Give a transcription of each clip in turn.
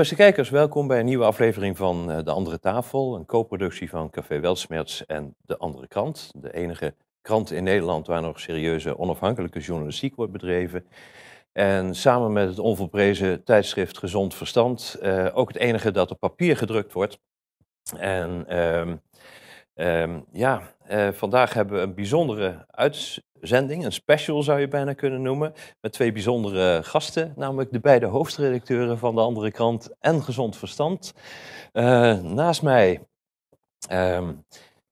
beste kijkers, welkom bij een nieuwe aflevering van eh, De Andere Tafel, een co-productie van Café Weltsmerts en De Andere Krant. De enige krant in Nederland waar nog serieuze onafhankelijke journalistiek wordt bedreven. En samen met het onvolprezen tijdschrift Gezond Verstand, eh, ook het enige dat op papier gedrukt wordt. En ehm, Ehm, ja, eh, vandaag hebben we een bijzondere uitzending, een special zou je bijna kunnen noemen, met twee bijzondere gasten, namelijk de beide hoofdredacteuren van de andere krant en Gezond Verstand. Eh, naast mij, ehm,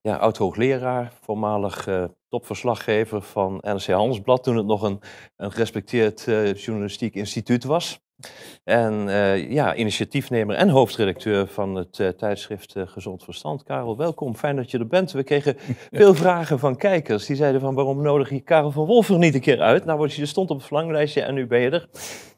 ja, oud-hoogleraar, voormalig uh, topverslaggever van NRC Handelsblad, toen het nog een, een gerespecteerd journalistiek instituut was. En eh, ja, initiatiefnemer en hoofdredacteur van het eh, tijdschrift eh, Gezond Verstand. Karel, welkom. Fijn dat je er bent. We kregen veel vragen van kijkers. Die zeiden van waarom nodig je Karel van Wolfer niet een keer uit? Nou, je stond op het verlanglijstje en nu ben je er.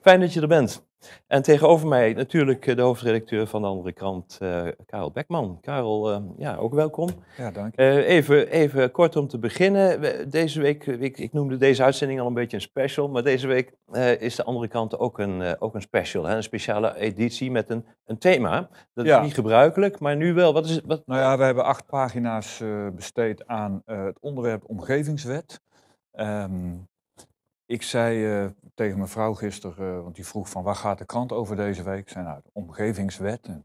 Fijn dat je er bent. En tegenover mij natuurlijk eh, de hoofdredacteur van de andere krant, eh, Karel Bekman. Karel, eh, ja, ook welkom. Ja, dank je. even, even kort om te beginnen. Deze week, ik, ik, noemde deze uitzending al een beetje een special, maar deze week is de andere kant ook een, ook een special. Hè? Een speciale editie met een, een thema. Dat is niet gebruikelijk, maar nu wel. Wat is, het, wat... Nou ja, we hebben acht pagina's besteed aan het onderwerp omgevingswet. Ehm, ik zei tegen mijn vrouw gisteren, eh, want die vroeg van waar gaat de krant over deze week? Zijn nou, de omgevingswet. En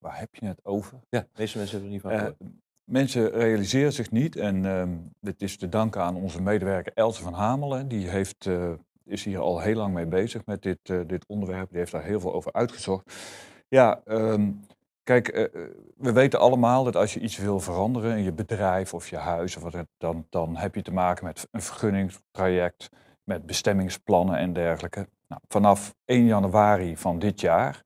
waar, heb je het over? Ja, de meeste mensen hebben er niet van eh, Mensen realiseren zich niet, en ehm, dit is te danken aan onze medewerker Else van Hamelen. Die heeft eh, is hier al heel lang mee bezig met dit, dit onderwerp. Die heeft daar heel veel over uitgezocht. Ja, ehm, kijk, we weten allemaal dat als je iets wil veranderen in je bedrijf of je huis of wat dan, dan heb je te maken met een vergunningstraject met bestemmingsplannen en dergelijke. Nou, vanaf 1 januari van dit jaar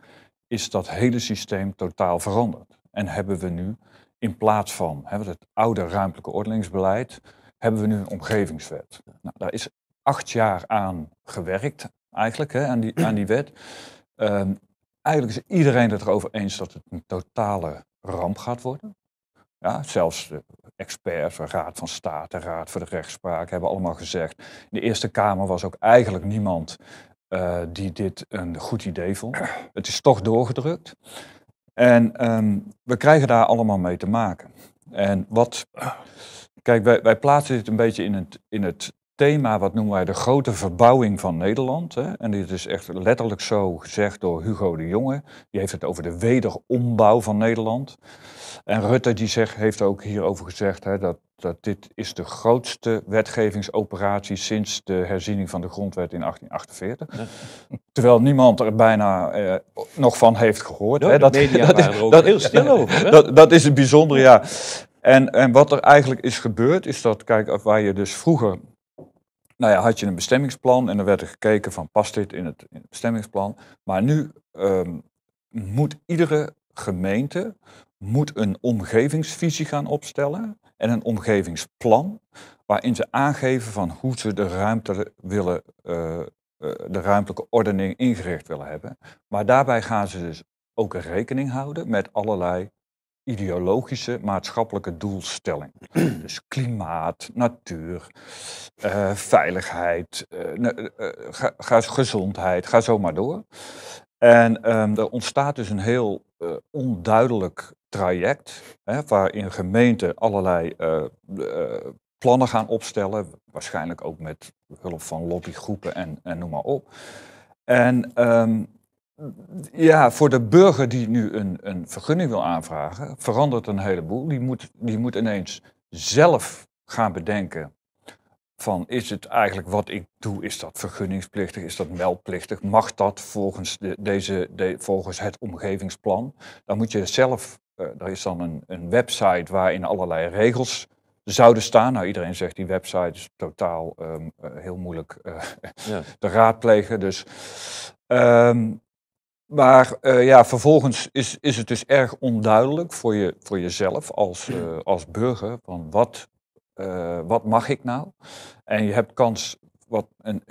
is dat hele systeem totaal veranderd. En hebben we nu in plaats van hè, het oude ruimtelijke ordeningsbeleid, hebben we nu een omgevingswet. Nou, daar is acht jaar aan gewerkt, eigenlijk, hè, aan, die, aan die wet. Ehm, eigenlijk is iedereen het erover eens dat het een totale ramp gaat worden. Ja, zelfs experts, Raad van State, Raad voor de Rechtspraak hebben allemaal gezegd. In de Eerste Kamer was ook eigenlijk niemand eh, die dit een goed idee vond. Het is toch doorgedrukt. En ehm, we krijgen daar allemaal mee te maken. En wat. Kijk, wij, wij plaatsen dit een beetje in het, in het thema, wat noemen wij de grote verbouwing van Nederland. Hè? En dit is echt letterlijk zo gezegd door Hugo de Jonge. Die heeft het over de wederombouw van Nederland. En Rutte die zegt, heeft ook hierover gezegd hè, dat, dat dit is de grootste wetgevingsoperatie sinds de herziening van de grondwet in 1848. Terwijl niemand er bijna eh, nog van heeft gehoord. hè? Dat, dat, is, dat, heel stil Dat, dat is het bijzondere, ja. En, en wat er eigenlijk is gebeurd, is dat, kijk, waar je dus vroeger nou ja, had je een bestemmingsplan en dan werd er gekeken van past dit in het, in bestemmingsplan. Maar nu ehm, moet iedere gemeente moet een omgevingsvisie gaan opstellen en een omgevingsplan waarin ze aangeven van hoe ze de ruimte willen, eh, eh, de ruimtelijke ordening ingericht willen hebben. Maar daarbij gaan ze dus ook rekening houden met allerlei ideologische maatschappelijke doelstelling. dus klimaat, natuur, eh, veiligheid, eh, eh, ga, ga, gezondheid, ga zo maar door. En ehm, er ontstaat dus een heel onduidelijk traject, hè, waarin gemeenten allerlei plannen gaan opstellen, waarschijnlijk ook met hulp van lobbygroepen en, en noem maar op. En um, ja, voor de burger die nu een, een vergunning wil aanvragen, verandert een heleboel. Die moet, die moet ineens zelf gaan bedenken van is het eigenlijk wat ik doe, is dat vergunningsplichtig, is dat meldplichtig, mag dat volgens, de, deze, volgens het omgevingsplan? Dan moet je zelf, uh, er is dan een, een website waarin allerlei regels zouden staan. Nou, iedereen zegt die website is totaal ehm, eh, heel moeilijk uh, ja. te raadplegen. Dus ehm, maar eh, ja, vervolgens is, is het dus erg onduidelijk voor, je, voor jezelf als, eh, als burger. Van wat, eh, wat mag ik nou? En je hebt kans, wat een,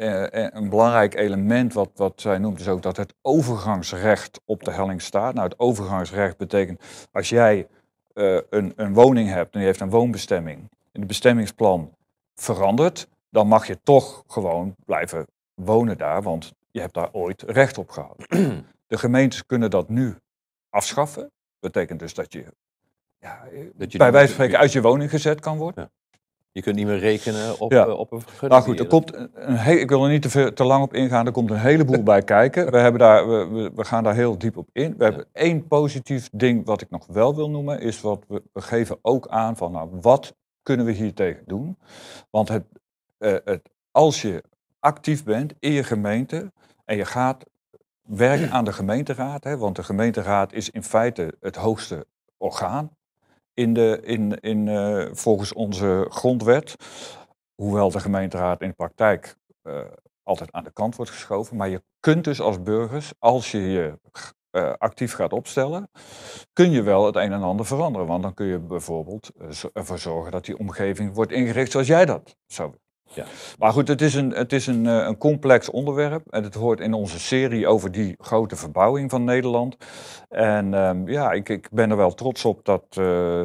een belangrijk element wat, wat zij noemt, is ook dat het overgangsrecht op de helling staat. Nou, het overgangsrecht betekent als jij een, een woning hebt en die heeft een woonbestemming. En het bestemmingsplan verandert, dan mag je toch gewoon blijven wonen daar, want je hebt daar ooit recht op gehad. De gemeentes kunnen dat nu afschaffen. Dat betekent dus dat je, ja, eh, dat je bij wijze van spreken uit je woning gezet kan worden. Ja. Je kunt niet meer rekenen op, ja. Eh, op een vergunning. Nou goed, er komt een, he ik wil er niet te, te, lang op ingaan. Er komt een heleboel bij kijken. We, hebben daar, we, we, gaan daar heel diep op in. We hebben één positief ding wat ik nog wel wil noemen. Is wat we, we geven ook aan van nou, wat kunnen we hier tegen doen? Want het, eh, het, als je actief bent in je gemeente en je gaat werk aan de gemeenteraad, hè, want de gemeenteraad is in feite het hoogste orgaan in de, in, in, eh, volgens onze grondwet. Hoewel de gemeenteraad in de praktijk eh, altijd aan de kant wordt geschoven. Maar je kunt dus als burgers, als je je eh, actief gaat opstellen, kun je wel het een en ander veranderen. Want dan kun je bijvoorbeeld ervoor zorgen dat die omgeving wordt ingericht zoals jij dat zou willen. Ja. Maar goed, het is, een, het is een, eh, een complex onderwerp. En het hoort in onze serie over die grote verbouwing van Nederland. En ehm, ja, ik, ik ben er wel trots op dat, eh,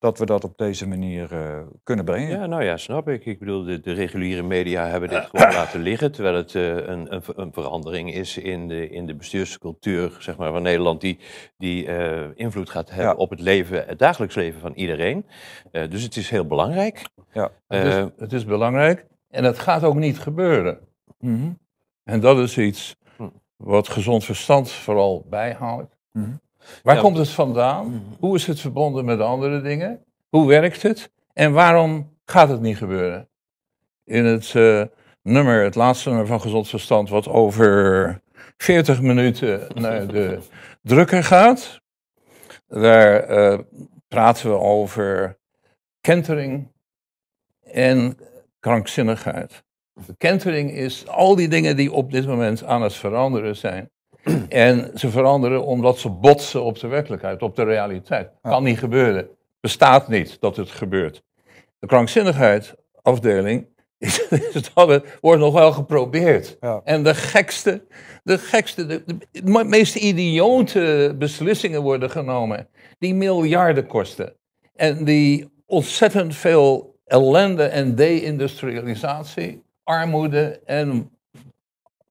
dat we dat op deze manier eh, kunnen brengen. Ja, nou ja, snap ik. Ik bedoel, de, reguliere media hebben dit eh. gewoon laten liggen, terwijl het eh, een, een, een, verandering is in de, in de bestuurscultuur zeg maar, van Nederland, die, die invloed gaat hebben op het, leven, het dagelijks leven van iedereen. dus het is heel belangrijk. Ja. Het is, het, is, belangrijk en het gaat ook niet gebeuren. Mhm. En dat is iets hm. wat gezond verstand vooral bijhoudt. Mhm. Waar komt het vandaan? Mhm. Hoe is het verbonden met andere dingen? Hoe werkt het? En waarom gaat het niet gebeuren? In het eh, nummer, het laatste nummer van Gezond Verstand, wat over 40 minuten naar de drukker gaat, daar eh, praten we over kentering en krankzinnigheid. De kentering is al die dingen die op dit moment aan het veranderen zijn. en ze veranderen omdat ze botsen op de werkelijkheid, op de realiteit. Kan niet gebeuren. Bestaat niet dat het gebeurt. De krankzinnigheid is, is dat wordt nog wel geprobeerd. En de gekste, de gekste, de, de, meest idiote beslissingen worden genomen. Die miljarden kosten. En die ontzettend veel ellende en deindustrialisatie, armoede en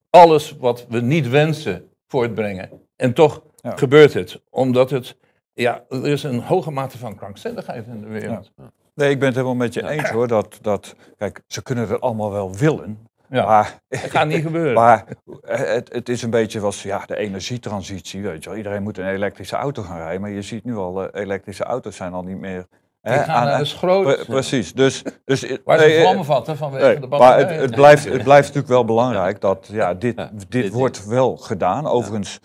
alles wat we niet wensen voortbrengen. En toch gebeurt het, omdat het, ja, er is een hoge mate van krankzinnigheid in de wereld. Nee, ik ben het helemaal met je eens hoor. Dat, dat, kijk, ze kunnen het allemaal wel willen. Ja, maar, het gaat niet gebeuren. Maar het, het is een beetje was ja, de energietransitie. Weet je wel. Iedereen moet een elektrische auto gaan rijden. Maar je ziet nu al, eh, elektrische auto's zijn al niet meer gaan is precies. Dus, dus, Waar ze nee, vlammen eh, vanwege de batterij. Maar het, blijft, het blijft natuurlijk wel belangrijk dat ja, dit, dit, wordt wel gedaan. Overigens,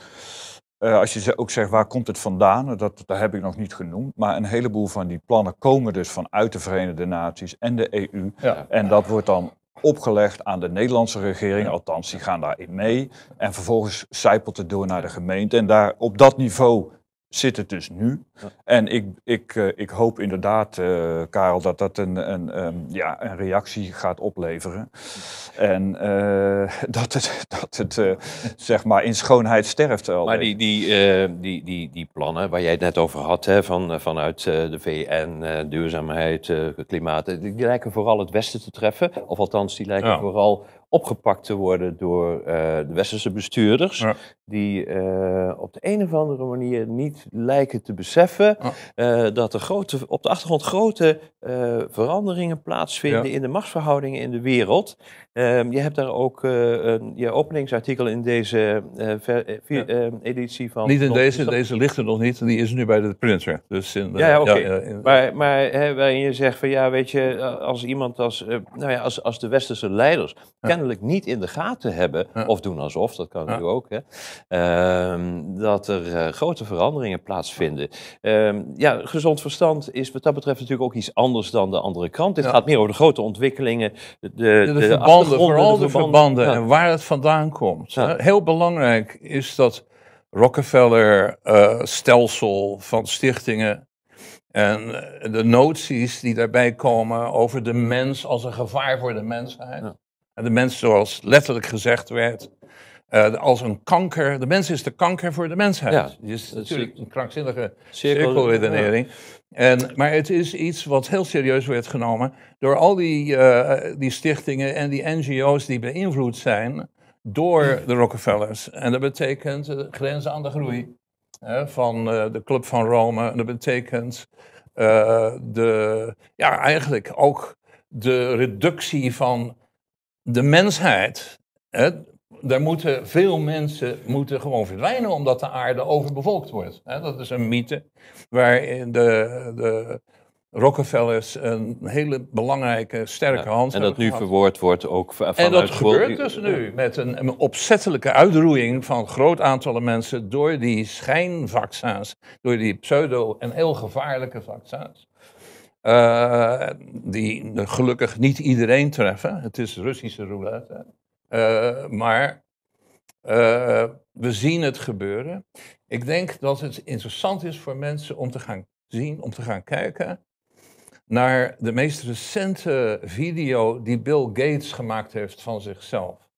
eh, als je ook zegt waar komt het vandaan, dat, dat heb ik nog niet genoemd. Maar een heleboel van die plannen komen dus vanuit de Verenigde Naties en de EU. En dat wordt dan opgelegd aan de Nederlandse regering, althans die gaan daarin mee. En vervolgens zijpelt het door naar de gemeente. En daar op dat niveau zit het dus nu. En ik, ik, eh, ik hoop inderdaad, eh, Karel, dat dat een, een, ehm, ja, een reactie gaat opleveren. En eh, dat het, dat het zeg maar in schoonheid sterft. Al maar die, die, die, die, die plannen waar jij het net over had, hè, van, vanuit de VN, duurzaamheid, klimaat, die lijken vooral het Westen te treffen. Of althans, die lijken vooral opgepakt te worden door eh, de westerse bestuurders. Die eh, op de een of andere manier niet lijken te beseffen eh, dat er grote, op de achtergrond grote veranderingen plaatsvinden in de machtsverhoudingen in de wereld. Ehm, je hebt daar ook eh, een, je openingsartikel in deze eh, eh, ehm, editie van. Niet in deze, deze ligt er nog niet, die is nu bij de printer. Dus in ja, ja oké. maar maar waarin je zegt van ja, weet je, als iemand als, nou ja, als, als de westerse leiders kennelijk niet in de gaten hebben, of doen alsof, dat kan nu ook, hè, ehm, dat er grote veranderingen plaatsvinden. ja, gezond verstand is wat dat betreft natuurlijk ook iets anders dan de andere kant. Dit gaat meer over de grote ontwikkelingen, de, de, de verbanden, vooral de verbanden, en waar het vandaan komt. Heel belangrijk is dat Rockefeller-stelsel eh, van stichtingen en eh, de noties die daarbij komen over de mens als een gevaar voor de mensheid. En de mens, zoals letterlijk gezegd werd, eh, als een kanker. De mens is de kanker voor de mensheid. Ja, dus het is natuurlijk een krankzinnige cirkelredenering. En, maar het is iets wat heel serieus werd genomen door al die, eh, die stichtingen en die NGO's die beïnvloed zijn door hmm. de Rockefellers. En dat betekent eh, grenzen aan de groei van de Club van Rome. En dat betekent de, ja, eigenlijk ook de reductie van de mensheid er moeten veel mensen moeten gewoon verdwijnen omdat de aarde overbevolkt wordt. Dat is een mythe waarin de, de Rockefellers een hele belangrijke, sterke hand hand En dat nu verwoord wordt ook vanuit... En dat gebeurt dus nu met een, opzettelijke uitroeiing van groot aantallen mensen door die schijnvaccins, door die pseudo- en heel gevaarlijke vaccins. Eh, die gelukkig niet iedereen treffen. Het is Russische roulette. Eh, maar eh, we zien het gebeuren. Ik denk dat het interessant is voor mensen om te gaan zien, om te gaan kijken naar de meest recente video die Bill Gates gemaakt heeft van zichzelf.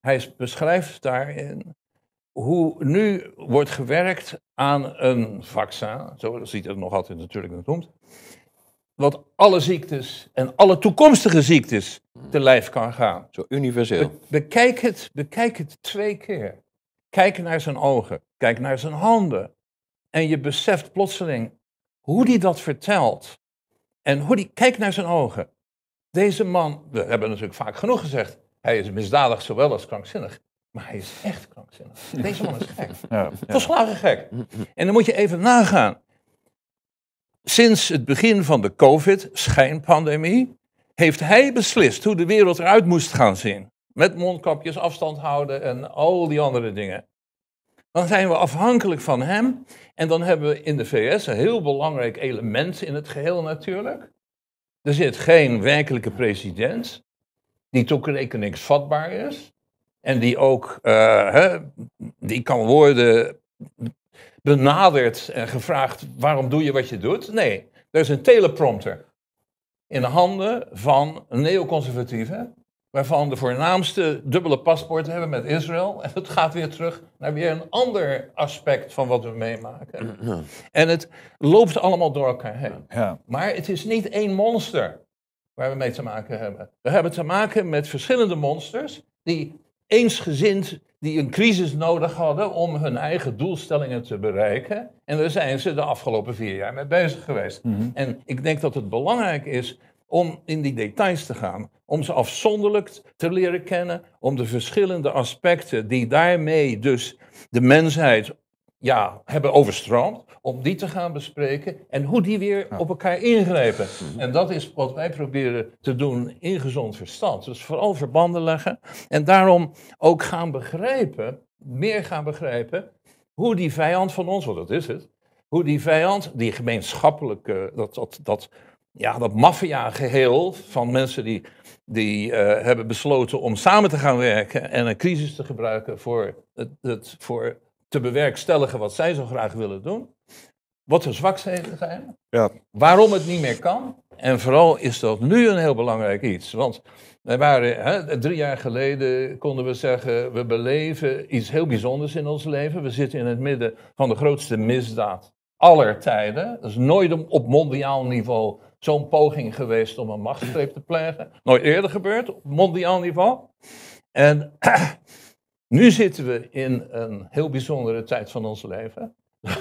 Hij beschrijft daarin hoe nu wordt gewerkt aan een vaccin, zoals ziet het nog altijd natuurlijk noemt, wat alle ziektes en alle toekomstige ziektes te lijf kan gaan. Zo universeel. bekijk, het, bekijk het twee keer. Kijk naar zijn ogen, kijk naar zijn handen. En je beseft plotseling hoe die dat vertelt. En hoe die, kijk naar zijn ogen. Deze man, we hebben natuurlijk vaak genoeg gezegd, hij is misdadig zowel als krankzinnig. Maar hij is echt krankzinnig. Deze man is gek. Ja, ja. Volslagen gek. En dan moet je even nagaan. Sinds het begin van de COVID-schijnpandemie heeft hij beslist hoe de wereld eruit moest gaan zien. Met mondkapjes, afstand houden en al die andere dingen. Dan zijn we afhankelijk van hem. En dan hebben we in de VS een heel belangrijk element in het geheel natuurlijk. Er zit geen werkelijke president die toerekeningsvatbaar is. En die ook, uh, die kan worden benaderd en gevraagd: waarom doe je wat je doet? Nee, er is een teleprompter in de handen van neoconservatieve, waarvan de voornaamste dubbele paspoorten hebben met Israël. En het gaat weer terug naar weer een ander aspect van wat we meemaken. En het loopt allemaal door elkaar heen. Ja. Maar het is niet één monster waar we mee te maken hebben. We hebben te maken met verschillende monsters die eensgezind die een crisis nodig hadden om hun eigen doelstellingen te bereiken. En daar zijn ze de afgelopen vier jaar mee bezig geweest. Mhm. En ik denk dat het belangrijk is om in die details te gaan, om ze afzonderlijk te leren kennen, om de verschillende aspecten die daarmee dus de mensheid ja, hebben overstroomd, om die te gaan bespreken en hoe die weer op elkaar ingrijpen. Mhm. En dat is wat wij proberen te doen in gezond verstand. Dus vooral verbanden leggen en daarom ook gaan begrijpen, meer gaan begrijpen, hoe die vijand van ons, want dat is het, hoe die vijand, die gemeenschappelijke, dat, dat, dat, ja, dat maffia-geheel van mensen die, die eh, hebben besloten om samen te gaan werken en een crisis te gebruiken voor het, het, voor te bewerkstelligen wat zij zo graag willen doen. Wat ze zwakheden zijn. Ja. Waarom het niet meer kan. En vooral is dat nu een heel belangrijk iets. Want wij waren, hè, drie jaar geleden konden we zeggen, we beleven iets heel bijzonders in ons leven. We zitten in het midden van de grootste misdaad aller tijden. Er is nooit op mondiaal niveau zo'n poging geweest om een machtsgreep te plegen. Nooit eerder gebeurd, op mondiaal niveau. En nu zitten we in een heel bijzondere tijd van ons leven.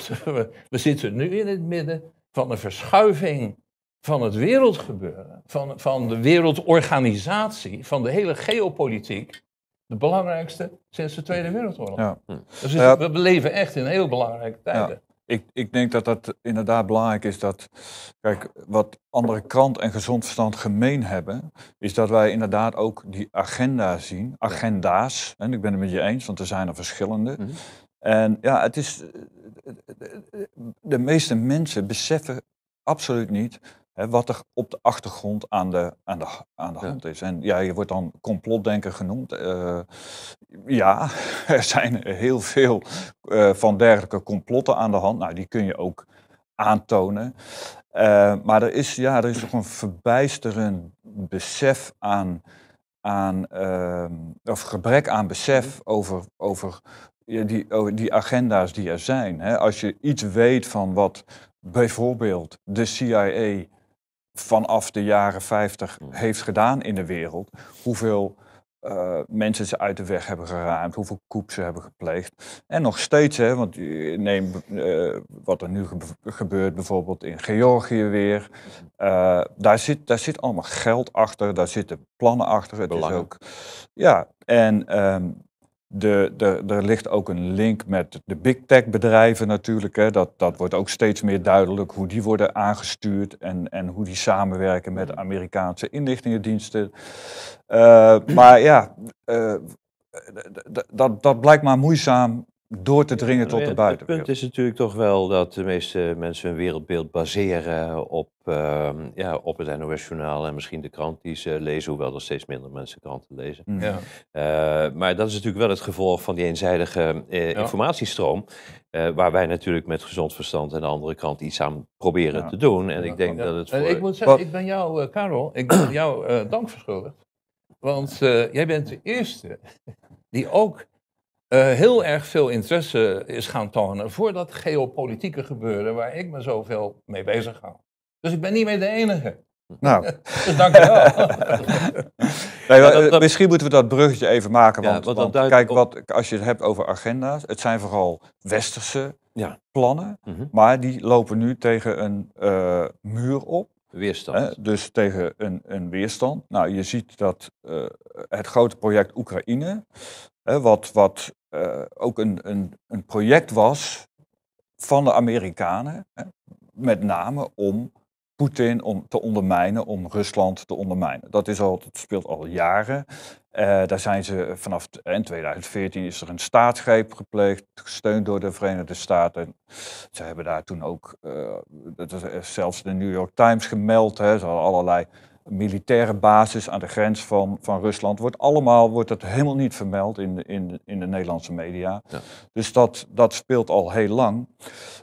We zitten nu in het midden van een verschuiving van het wereldgebeuren, van, van de wereldorganisatie, van de hele geopolitiek. De belangrijkste sinds de Tweede Wereldoorlog. Ja. Dus we, we leven echt in heel belangrijke tijden. Ja. Ik, ik denk dat dat inderdaad belangrijk is dat, kijk, wat andere krant en gezond verstand gemeen hebben, is dat wij inderdaad ook die agenda zien, agenda's, en ik ben het met je eens, want er zijn er verschillende. Mhm. En ja, het is, eh, eh, eh, de meeste mensen beseffen absoluut niet Hè, wat er op de achtergrond aan de, aan de, aan de hand is. En ja, je wordt dan complotdenker genoemd. Eh, ja, er zijn heel veel eh, van dergelijke complotten aan de hand. Nou, die kun je ook aantonen. Eh, maar er is, ja, er is toch een verbijsterend besef aan, aan ehm, of gebrek aan besef mhm. over, over die, over die agenda's die er zijn. Hè. Als je iets weet van wat bijvoorbeeld de CIA vanaf de jaren 50 hmm. heeft gedaan in de wereld. Hoeveel eh, mensen ze uit de weg hebben geraamd, hoeveel koep ze hebben gepleegd. En nog steeds, hè, want neem eh, wat er nu gebeurt bijvoorbeeld in Georgië weer. Mhm. Eh, daar, zit, daar zit allemaal geld achter, daar zitten plannen achter. Het is ook, ja, en ehm, de, de, er ligt ook een link met de big tech bedrijven natuurlijk. Hè. Dat, dat wordt ook steeds meer duidelijk hoe die worden aangestuurd en, en hoe die samenwerken met mm. Amerikaanse inlichtingendiensten. Eh, maar ja, eh, dat, dat blijkt maar moeizaam door te dringen tot de buitenwereld. Het punt is natuurlijk toch wel dat de meeste mensen hun wereldbeeld baseren op, ehm, ja, op het NOS-journaal en misschien de krant die ze lezen, hoewel er steeds minder mensen kranten lezen. Mm. Ja. Eh, maar dat is natuurlijk wel het gevolg van die eenzijdige uh, informatiestroom, eh, waar wij natuurlijk met gezond verstand aan de andere krant iets aan proberen te doen. En ik denk dat het. Voor... Ik moet zeggen, ik ben jou, Karel, ik ben jou dank verschuldigd. Want jij bent de eerste die ook eh, heel erg veel interesse is gaan tonen voor dat geopolitieke gebeuren waar ik me zoveel mee bezig hou. Dus ik ben niet meer de enige. Nou. dus dank je wel. Eh, misschien moeten we dat bruggetje even maken. Want, kijk, wat, als je het hebt over agenda's, het zijn vooral westerse ja. plannen. Mhm. Maar die lopen nu tegen een eh, muur op. Weerstand. Hè? Dus tegen een, een weerstand. Nou, je ziet dat het grote project Oekraïne, wat wat eh, ook een, een, een project was van de Amerikanen, hè, met name om Poetin om te ondermijnen, om Rusland te ondermijnen. Dat, is al, speelt al jaren. Eh, daar zijn ze vanaf en 2014 is er een staatsgreep gepleegd, gesteund door de Verenigde Staten. Ze hebben daar toen ook, uh, dat is zelfs de New York Times gemeld, hè, ze hadden allerlei militaire basis aan de grens van, van Rusland. Wordt allemaal wordt dat helemaal niet vermeld in de, in, in de Nederlandse media. Dus dat, dat speelt al heel lang.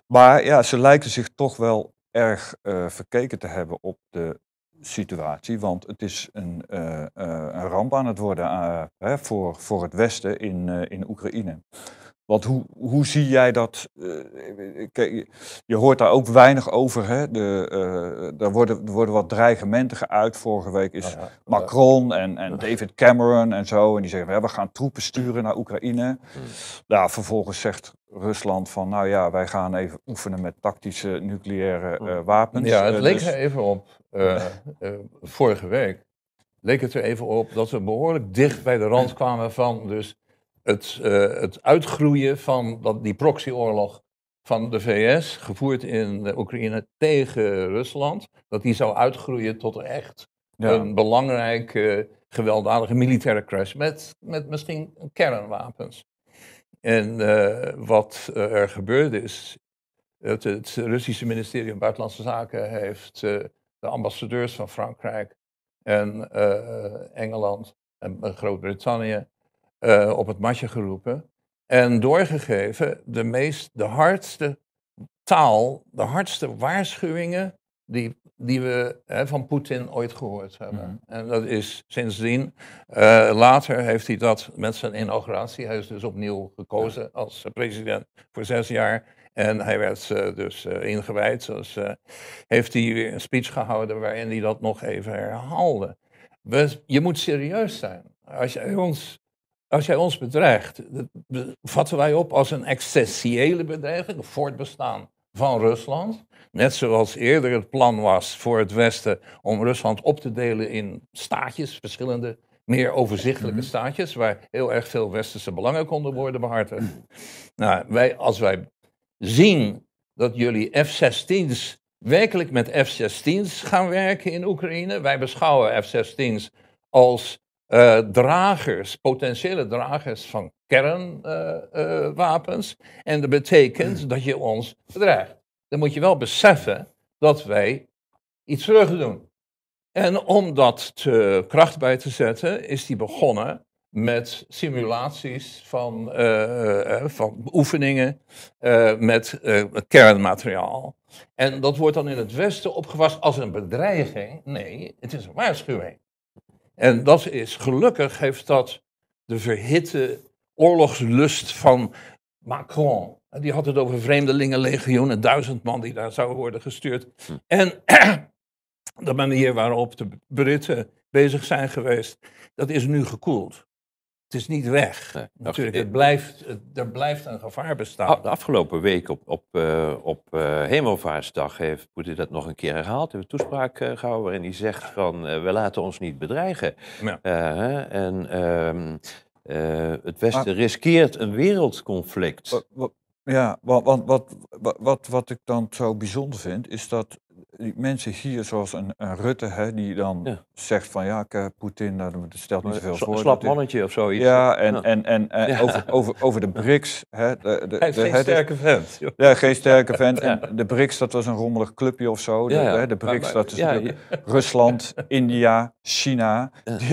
Maar ja, ze lijken zich toch wel erg eh, verkeken te hebben op de situatie. Want het is een, eh, eh, een ramp aan het worden hè, voor, voor het Westen in, in Oekraïne. Want hoe, hoe zie jij dat? Eh, je hoort daar ook weinig over. Hè? De, er, eh, worden, er worden wat dreigementen geuit. Vorige week is Macron en, en David Cameron en zo. En die zeggen, ja, we gaan troepen sturen naar Oekraïne. Ja. Mm. Nou, vervolgens zegt Rusland van, nou ja, wij gaan even oefenen met tactische nucleaire eh, mm. wapens. Ja, het leek dus er even op, vorige week, leek het er even op dat we behoorlijk dicht bij de rand kwamen van... dus het, eh, het uitgroeien van dat, die proxyoorlog van de VS, gevoerd in Oekraïne tegen Rusland, dat die zou uitgroeien tot echt een belangrijk gewelddadige militaire crash met, met misschien kernwapens. En eh, wat er gebeurde is, het, het, Russische ministerie van Buitenlandse Zaken heeft eh, de ambassadeurs van Frankrijk en Engeland en Groot-Brittannië eh, op het matje geroepen en doorgegeven de meest, de hardste taal, de hardste waarschuwingen die, die we hè, van Poetin ooit gehoord hebben. Mhm. En dat is sindsdien, eh, later heeft hij dat met zijn inauguratie, hij is dus opnieuw gekozen als president voor zes jaar. En hij werd eh, dus ingewijd, dus heeft hij weer een speech gehouden waarin hij dat nog even herhaalde. We, je moet serieus zijn. Als je ons als jij ons bedreigt, dat vatten wij op als een existentiële bedreiging, voortbestaan van Rusland. Net zoals eerder het plan was voor het Westen om Rusland op te delen in staatjes, verschillende meer overzichtelijke mhm. staatjes, waar heel erg veel westerse belangen konden worden behartigd. Nou, wij, als wij zien dat jullie F-16's werkelijk met F-16's gaan werken in Oekraïne, wij beschouwen F-16's als eh, dragers, potentiële dragers van kernwapens. Eh, eh, en dat betekent hmm. dat je ons bedreigt. Dan moet je wel beseffen dat wij iets terug doen. En om dat te, kracht bij te zetten, is die begonnen met simulaties van, uh, van oefeningen met kernmateriaal. En dat wordt dan in het Westen opgewassen als een bedreiging. Nee, het is een waarschuwing. En dat is, gelukkig heeft dat de verhitte oorlogslust van Macron. Die had het over vreemdelingenlegioenen, duizend man die daar zouden worden gestuurd. Hm. En de manier waarop de Britten bezig zijn geweest, dat is nu gekoeld. Het is niet weg. Natuurlijk, het blijft, er blijft een gevaar bestaan. Ah, de afgelopen week op, op, eh, op eh, Hemelvaartsdag heeft Poetin dat nog een keer herhaald. Heeft een toespraak uh, gehouden waarin hij zegt van we laten ons niet bedreigen. Ja. en ehm, het Westen riskeert een wereldconflict. Ja, wat, wat, wat, wat, wat ik dan zo bijzonder vind, is dat die mensen hier, zoals een, een Rutte, hè, die dan zegt van ja, eh, Poetin, nou, dat stelt niet zoveel voor. Een slap mannetje of zoiets. Ja, en, en, en, eh, Over, over, over de BRICS. Hè, de, de, Hij de, geen sterke vent. Ja, geen sterke vent. En de BRICS, dat was een rommelig clubje of zo. De, hè, de BRICS, dat is Rusland, India, China,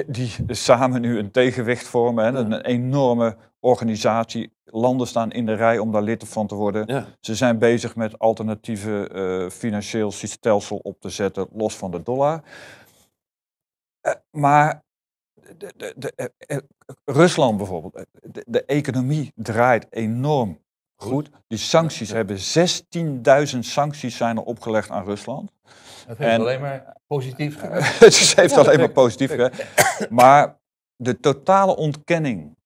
die, die, samen nu een tegenwicht vormen. Hè, Een enorme organisatie. Landen staan in de rij om daar lid van te worden. Ze zijn bezig met alternatieve eh, financieel stelsel op te zetten, los van de dollar. Eh, maar de, de, de, eh, Rusland bijvoorbeeld, de, economie draait enorm goed. Die sancties hebben 16.000 sancties zijn er opgelegd aan Rusland. Het heeft alleen maar positief. het heeft alleen maar positief. Maar de totale ontkenning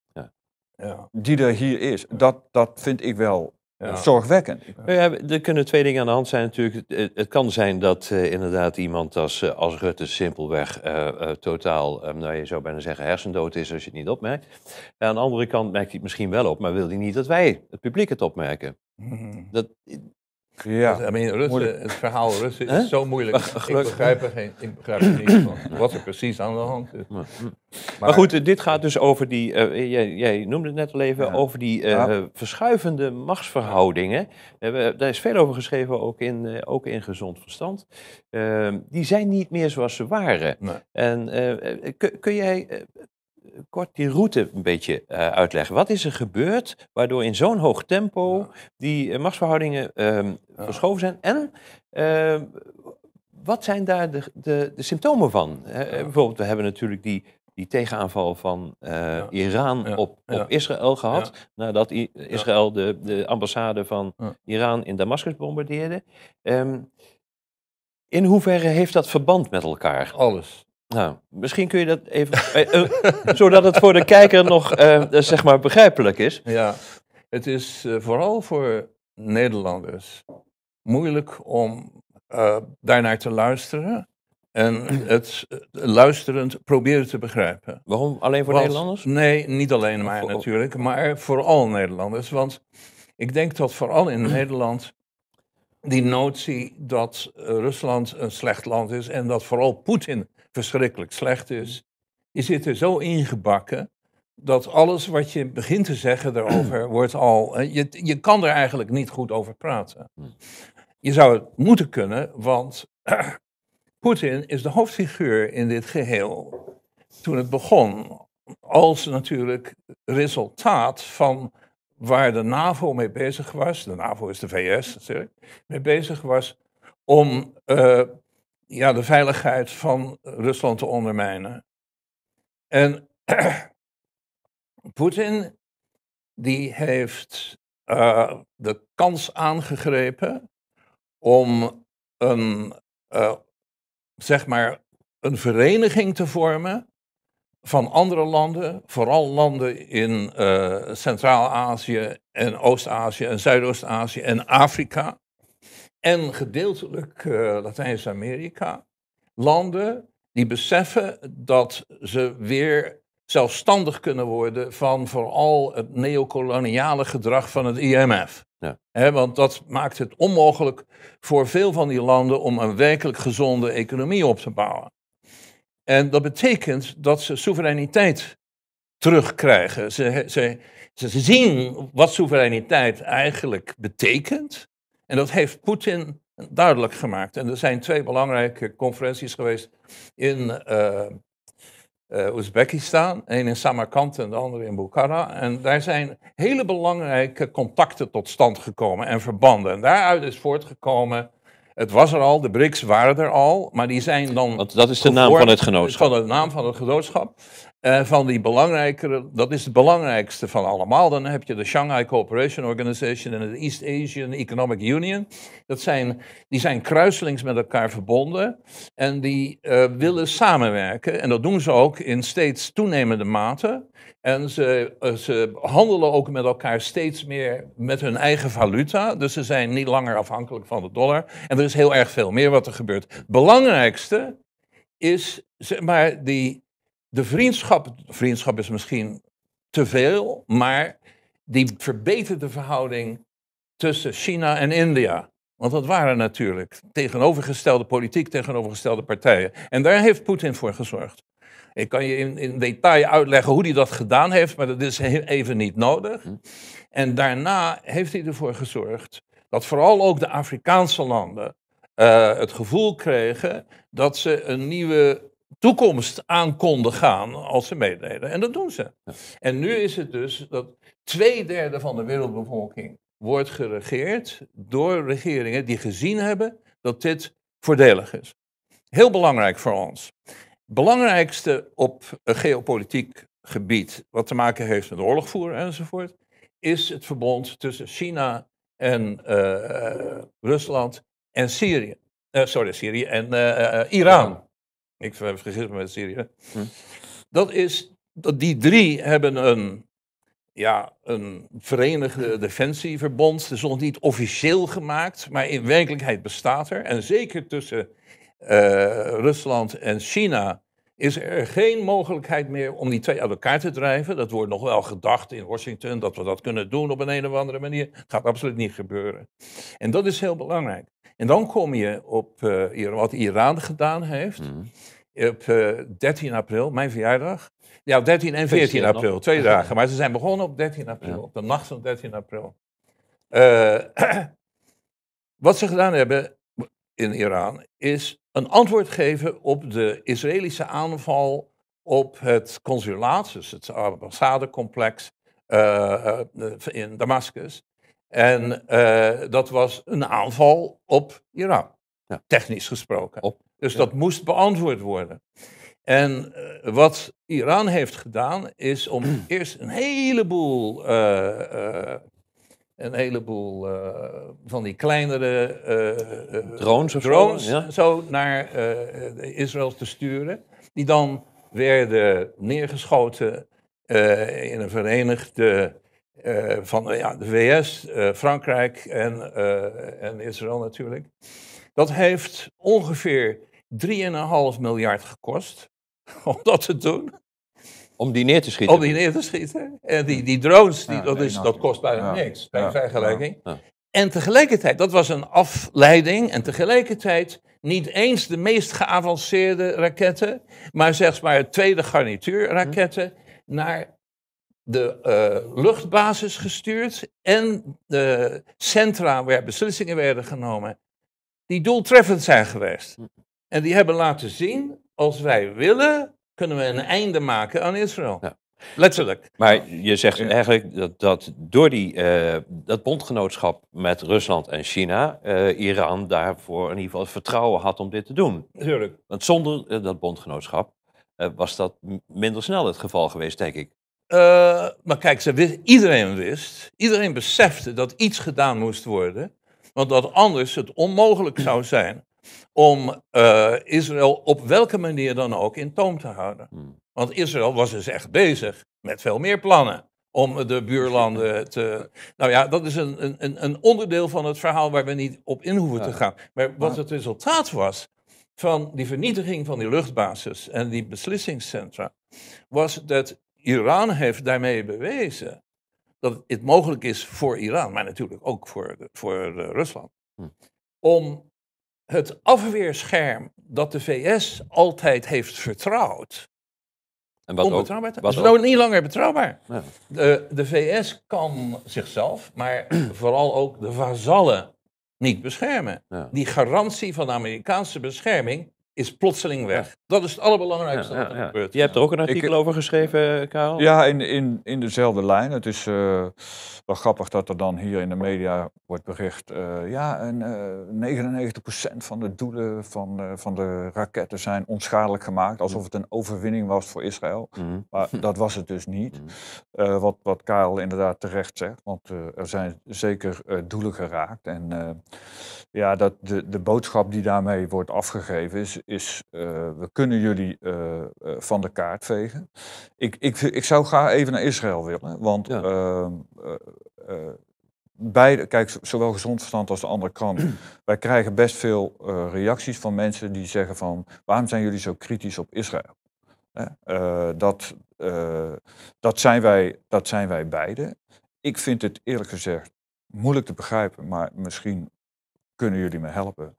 ja. die er hier is. Dat, dat vind ik wel eh, zorgwekkend. er kunnen twee dingen aan de hand zijn natuurlijk. Het kan zijn dat eh, inderdaad iemand als, eh, als Rutte simpelweg totaal, nou je zou bijna zeggen hersendood is als je het niet opmerkt. aan de andere kant merkt hij het misschien wel op, maar wil hij niet dat wij, het publiek, het opmerken. Hmm. Dat, ja. het verhaal Russen is zo moeilijk. Ik begrijp er, geen, ik begrijp er van. Wat er precies aan de hand is. Maar, goed, dit gaat dus over die, eh, jij, jij, noemde het net al even, over die eh, verschuivende machtsverhoudingen. daar is veel over geschreven, ook in, eh, ook in Gezond Verstand. Ehm, die zijn niet meer zoals ze waren. En kun jij kort die route een beetje eh, uitleggen. Wat is er gebeurd waardoor in zo'n hoog tempo die eh, machtsverhoudingen ehm, ja. verschoven zijn? En ehm, wat zijn daar de, de, de symptomen van? Eh, bijvoorbeeld, we hebben natuurlijk die, die tegenaanval van Iran op, op Israël gehad. Nadat Israël de, de ambassade van Iran in Damascus bombardeerde. Ehm, in hoeverre heeft dat verband met elkaar? Alles. Nou, misschien kun je dat even. Eh, eh, zodat het voor de kijker nog eh, zeg maar begrijpelijk is. Ja, het is vooral voor Nederlanders moeilijk om daarnaar te luisteren en het luisterend proberen te begrijpen. Waarom alleen voor Nederlanders? Nee, niet alleen maar natuurlijk, maar vooral Nederlanders. Want ik denk dat vooral in Nederland die notie dat Rusland een slecht land is en dat vooral Poetin verschrikkelijk slecht is. Je zit er zo ingebakken dat alles wat je begint te zeggen daarover wordt al. Je, je kan er eigenlijk niet goed over praten. Hm. Je zou het moeten kunnen, want Poetin is de hoofdfiguur in dit geheel. Toen het begon, als natuurlijk resultaat van waar de NAVO mee bezig was, de NAVO is de VS natuurlijk, mee bezig was om eh, ja, de veiligheid van Rusland te ondermijnen. En Poetin, die heeft eh, de kans aangegrepen om een, eh, zeg maar, een vereniging te vormen van andere landen, vooral landen in eh, Centraal-Azië en Oost-Azië en Zuidoost-Azië en Afrika, en gedeeltelijk uh, Latijns-Amerika, landen die beseffen dat ze weer zelfstandig kunnen worden van vooral het neocoloniale gedrag van het IMF. Ja. He, want dat maakt het onmogelijk voor veel van die landen om een werkelijk gezonde economie op te bouwen. En dat betekent dat ze soevereiniteit terugkrijgen. Ze, ze, ze zien wat soevereiniteit eigenlijk betekent. En dat heeft Poetin duidelijk gemaakt. En er zijn twee belangrijke conferenties geweest in eh, eh, Oezbekistan. Eén in Samarkand en de andere in Bukhara. En daar zijn hele belangrijke contacten tot stand gekomen en verbanden. En daaruit is voortgekomen. Het was er al, de BRICS waren er al, maar die zijn dan. Want dat is de naam van het genootschap. Dat is de naam van het genootschap. Eh, van die belangrijkere, dat is het belangrijkste van allemaal. Dan heb je de Shanghai Cooperation Organization en de East Asian Economic Union. Dat zijn, die zijn kruiselings met elkaar verbonden en die eh, willen samenwerken. En dat doen ze ook in steeds toenemende mate. En ze, eh, ze handelen ook met elkaar steeds meer met hun eigen valuta. Dus ze zijn niet langer afhankelijk van de dollar. En er is heel erg veel meer wat er gebeurt. Het belangrijkste is, zeg maar, die de vriendschap, vriendschap is misschien te veel, maar die verbetert de verhouding tussen China en India. Want dat waren natuurlijk tegenovergestelde politiek, tegenovergestelde partijen. En daar heeft Poetin voor gezorgd. Ik kan je in, detail uitleggen hoe hij dat gedaan heeft, maar dat is even niet nodig. Hm. En daarna heeft hij ervoor gezorgd dat vooral ook de Afrikaanse landen eh, het gevoel kregen dat ze een nieuwe toekomst aan gaan als ze meededen. En dat doen ze. En nu is het dus dat twee derde van de wereldbevolking wordt geregeerd door regeringen die gezien hebben dat dit voordelig is. Heel belangrijk voor ons. Belangrijkste op geopolitiek gebied, wat te maken heeft met oorlogvoeren enzovoort, is het verbond tussen China en eh, eh, Rusland en Syrië. Uh, sorry, Syrië en Iran. Ik vergis me met Syrië. Hm. Dat is, dat die drie hebben een, ja, een Verenigde Defensieverbond. Het is nog niet officieel gemaakt, maar in werkelijkheid bestaat er. En zeker tussen eh, Rusland en China is er geen mogelijkheid meer om die twee uit elkaar te drijven. Dat wordt nog wel gedacht in Washington, dat we dat kunnen doen op een, een of andere manier. Gaat absoluut niet gebeuren. En dat is heel belangrijk. En dan kom je op eh, wat Iran gedaan heeft. Mhm. Op 13 eh, april, mijn verjaardag. Ja, 13 en 14 april, twee dagen. Maar ze zijn begonnen op 13 april, op de nacht van 13 april. Eh, wat ze gedaan hebben in Iran is een antwoord geven op de Israëlische aanval op het consulaat, dus het ambassadecomplex uh, in Damascus. En eh, dat was een aanval op Iran, ja. technisch gesproken. Op, dus dat moest beantwoord worden. En eh, wat Iran heeft gedaan, is om eerst een heleboel, uh, een heleboel van die kleinere drones, drones ja. zo naar Israël te sturen, die dan werden neergeschoten in een verenigde eh, van eh, ja, de VS, eh, Frankrijk en, en Israël natuurlijk. Dat heeft ongeveer 3,5 miljard gekost om dat te doen. Om die neer te schieten. Om die neer te schieten. En die, die drones, die, dat, is, dat nou, kost bijna niks bij vergelijking. En tegelijkertijd, dat was een afleiding. En tegelijkertijd niet eens de meest geavanceerde raketten, maar zeg maar tweede garnituur raketten hm. naar de eh, luchtbasis gestuurd en de centra waar beslissingen werden genomen, die doeltreffend zijn geweest. Mm. En die hebben laten zien, als wij willen, kunnen we een einde maken aan Israël. Ja. Letterlijk. Maar je zegt eigenlijk dat, dat door die, eh, dat bondgenootschap met Rusland en China, eh, Iran daarvoor in ieder geval vertrouwen had om dit te doen. Tuurlijk. Want zonder dat bondgenootschap was dat minder snel het geval geweest, denk ik. Eh, maar kijk, ze iedereen wist, iedereen besefte dat iets gedaan moest worden, want dat anders het onmogelijk zou zijn om eh, Israël op welke manier dan ook in toom te houden. Hmm. Want Israël was dus echt bezig met veel meer plannen om de buurlanden te. Nou ja, dat is een, een, een onderdeel van het verhaal waar we niet op in hoeven te gaan. Maar wat het resultaat was van die vernietiging van die luchtbasis en die beslissingscentra, was dat Iran heeft daarmee bewezen dat het mogelijk is voor Iran, maar natuurlijk ook voor, voor eh, Rusland, hm. om het afweerscherm dat de VS altijd heeft vertrouwd, en wat onbetrouwbaar ook, is niet langer betrouwbaar. De, de VS kan zichzelf, maar vooral ook de vazallen niet beschermen. Die garantie van de Amerikaanse bescherming is plotseling weg. Dat is het allerbelangrijkste wat er gebeurt. Je hebt er ook een artikel eh, over geschreven, eh, Karel? Ja, in, in, in dezelfde lijn. Het is eh, wel grappig dat er dan hier in de media wordt bericht... ja, en, uh, 99% van de doelen van, van de raketten zijn onschadelijk gemaakt. Alsof het een overwinning was voor Israël. Mhm. Maar dat was het dus niet. Mhm. wat, wat Karel inderdaad terecht zegt. Want er zijn zeker doelen geraakt. En ja, dat de, de boodschap die daarmee wordt afgegeven is is, eh, we kunnen jullie eh, eh, van de kaart vegen. Ik, ik, ik zou graag even naar Israël willen, want ehm, beide, kijk, zowel gezond verstand als de andere krant, wij krijgen best veel reacties van mensen die zeggen van, waarom zijn jullie zo kritisch op Israël? dat, dat, zijn wij, dat zijn wij beide. Ik vind het eerlijk gezegd moeilijk te begrijpen, maar misschien kunnen jullie me helpen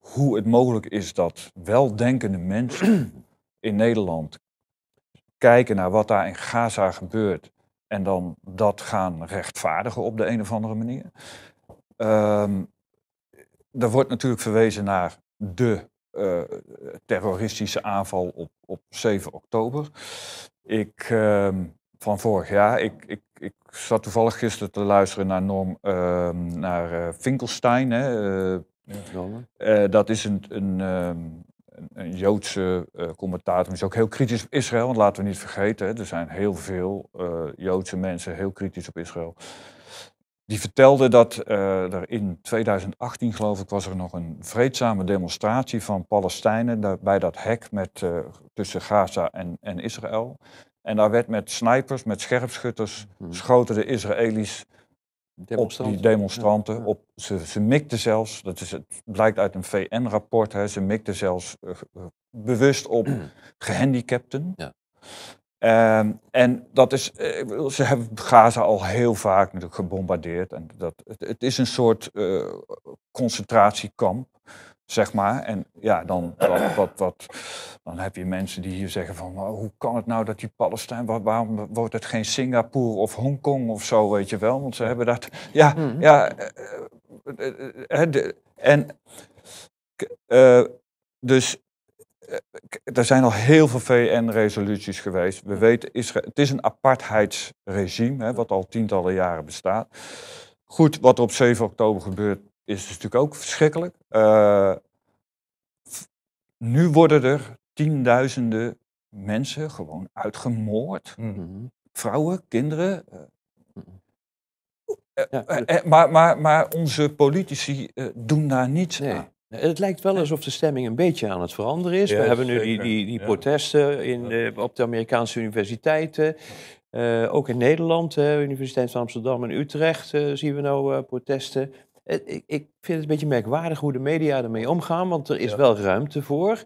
hoe het mogelijk is dat weldenkende mensen in Nederland kijken naar wat daar in Gaza gebeurt en dan dat gaan rechtvaardigen op de een of andere manier. Um, er wordt natuurlijk verwezen naar de eh, terroristische aanval op, op 7 oktober. Ik, ehm, van vorig jaar, ik, ik, ik zat toevallig gisteren te luisteren naar, Norm, ehm, naar eh, Finkelstein, hè, eh, eh, dat is een, een, ehm, een Joodse uh, commentator is ook heel kritisch op Israël. Want laten we niet vergeten, hè, er zijn heel veel eh, Joodse mensen heel kritisch op Israël. Die vertelde dat uh, er in 2018, geloof ik, was er nog een vreedzame demonstratie van Palestijnen bij dat hek met, tussen Gaza en, en Israël. En daar werd met snipers, met scherpschutters, hmm. schoten de Israëli's die demonstranten. Op, ze, ze mikten zelfs, dat is, het blijkt uit een VN-rapport, ze mikten zelfs eh, eh, bewust op gehandicapten. Ja. Ehm, en dat is, eh, ze hebben Gaza al heel vaak natuurlijk gebombardeerd. En dat, het, het is een soort concentratiekamp zeg maar. En ja, dan, dan heb je mensen die hier zeggen van... hoe kan het nou dat die Palestijn... Waar, waarom wordt het geen Singapore of Hongkong of zo, weet je wel? Want ze hebben dat... Ja, ja... en... dus er zijn al heel veel VN-resoluties geweest. We weten, Israël, het is een apartheidsregime, hè, wat al tientallen jaren bestaat. Goed, wat er op 7 oktober gebeurt, is dus natuurlijk ook verschrikkelijk. Eh, nu worden er tienduizenden mensen gewoon uitgemoord. Mhm. Vrouwen, kinderen. Eh. Eh, maar, maar, maar onze politici doen daar niets nee. Het lijkt wel alsof de stemming een beetje aan het veranderen is. We hebben nu die, die, die protesten in, op de Amerikaanse universiteiten. ook in Nederland, de Universiteit van Amsterdam en Utrecht, zien we nou protesten ik, ik vind het een beetje merkwaardig hoe de media ermee omgaan, want er is wel ruimte voor.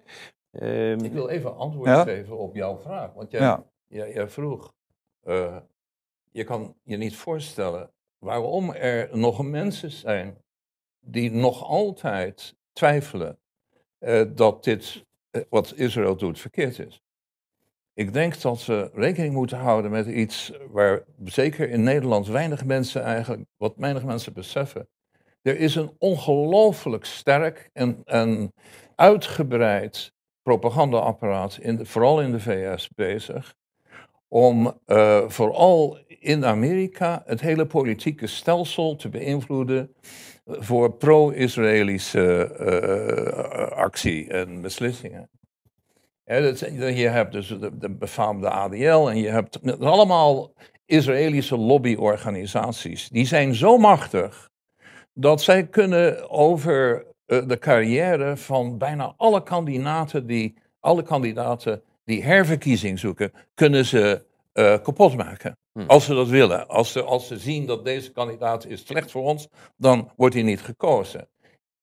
Ehm, ik wil even antwoord geven op jouw vraag. Want jij, vroeg, eh, je kan je niet voorstellen waarom er nog mensen zijn die nog altijd twijfelen eh, dat dit, eh, wat Israël doet, verkeerd is. Ik denk dat we rekening moeten houden met iets waar zeker in Nederland weinig mensen eigenlijk, wat weinig mensen beseffen. Er is een ongelooflijk sterk en, en uitgebreid propagandaapparaat, in vooral in de VS, bezig. Om eh, vooral in Amerika het hele politieke stelsel te beïnvloeden eh, voor pro-Israëlische eh, actie en beslissingen. dat, je hebt dus de, de, befaamde ADL en je hebt allemaal Israëlische lobbyorganisaties. Die zijn zo machtig dat zij kunnen over eh, de carrière van bijna alle kandidaten die, alle kandidaten die herverkiezing zoeken, kunnen ze eh, kapot maken. Hm. Als ze dat willen. Als ze, als ze zien dat deze kandidaat is slecht voor ons, dan wordt hij niet gekozen.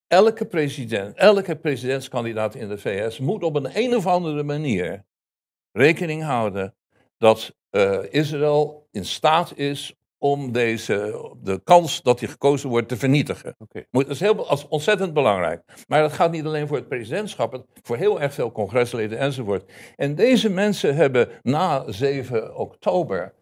Elke president, elke presidentskandidaat in de VS moet op een een of andere manier rekening houden dat eh, Israël in staat is om deze, de kans dat hij gekozen wordt te vernietigen. Dat is, heel, ontzettend belangrijk. Maar dat gaat niet alleen voor het presidentschap, voor heel erg veel congresleden enzovoort. En deze mensen hebben na 7 oktober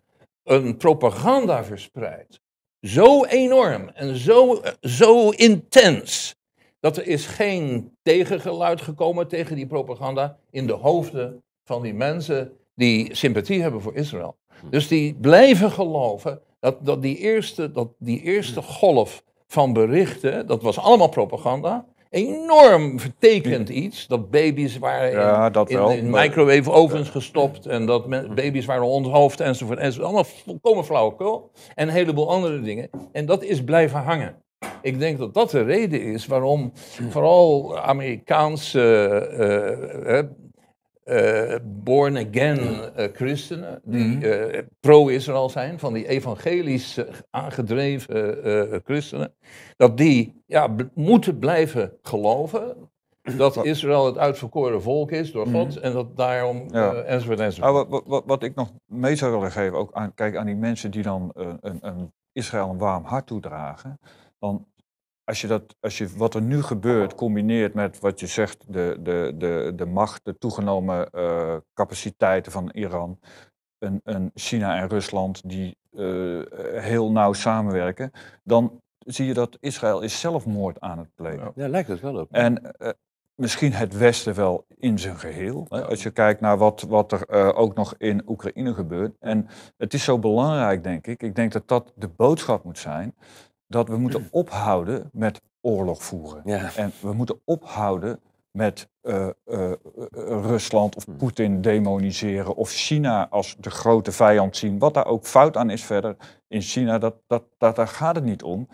een propaganda verspreid. Zo enorm en zo, zo intens. Dat er is geen tegengeluid gekomen tegen die propaganda in de hoofden van die mensen die sympathie hebben voor Israël. Hm. Dus die blijven geloven dat, dat, die eerste, dat die eerste golf van berichten, dat was allemaal propaganda. Enorm vertekend iets. Dat baby's waren in, in, microwave ovens gestopt. En dat baby's waren onthoofd enzovoort. enzovoort. Allemaal volkomen flauwekul. En een heleboel andere dingen. En dat is blijven hangen. Ik denk dat dat de reden is waarom vooral Amerikaanse eh, eh, eh, born-again eh, christenen, die mhm. eh, pro-Israël zijn, van die evangelisch aangedreven christenen, dat die ja, moeten blijven geloven, dat Israël het uitverkoren volk is door God mhm. en dat daarom enzovoort enzovoort. Ah, wat, wat, wat, ik nog mee zou willen geven, ook aan, kijk aan die mensen die dan een, een Israël een warm hart toedragen, dan als je, dat, als je wat er nu gebeurt combineert met wat je zegt, de, de, de, de macht, de toegenomen eh, capaciteiten van Iran, een, een China en Rusland die eh, heel nauw samenwerken, dan zie je dat Israël is zelfmoord aan het plegen. Ja, lijkt het wel op. En eh, misschien het Westen wel in zijn geheel. Hè, als je kijkt naar wat, wat er ook nog in Oekraïne gebeurt. En het is zo belangrijk, denk ik. Ik denk dat dat de boodschap moet zijn dat we moeten ophouden met oorlog voeren. En we moeten ophouden met eh, eh, eh, Rusland of hmm. Poetin demoniseren of China als de grote vijand zien. Wat daar ook fout aan is verder in China, dat, dat, dat, daar gaat het niet om.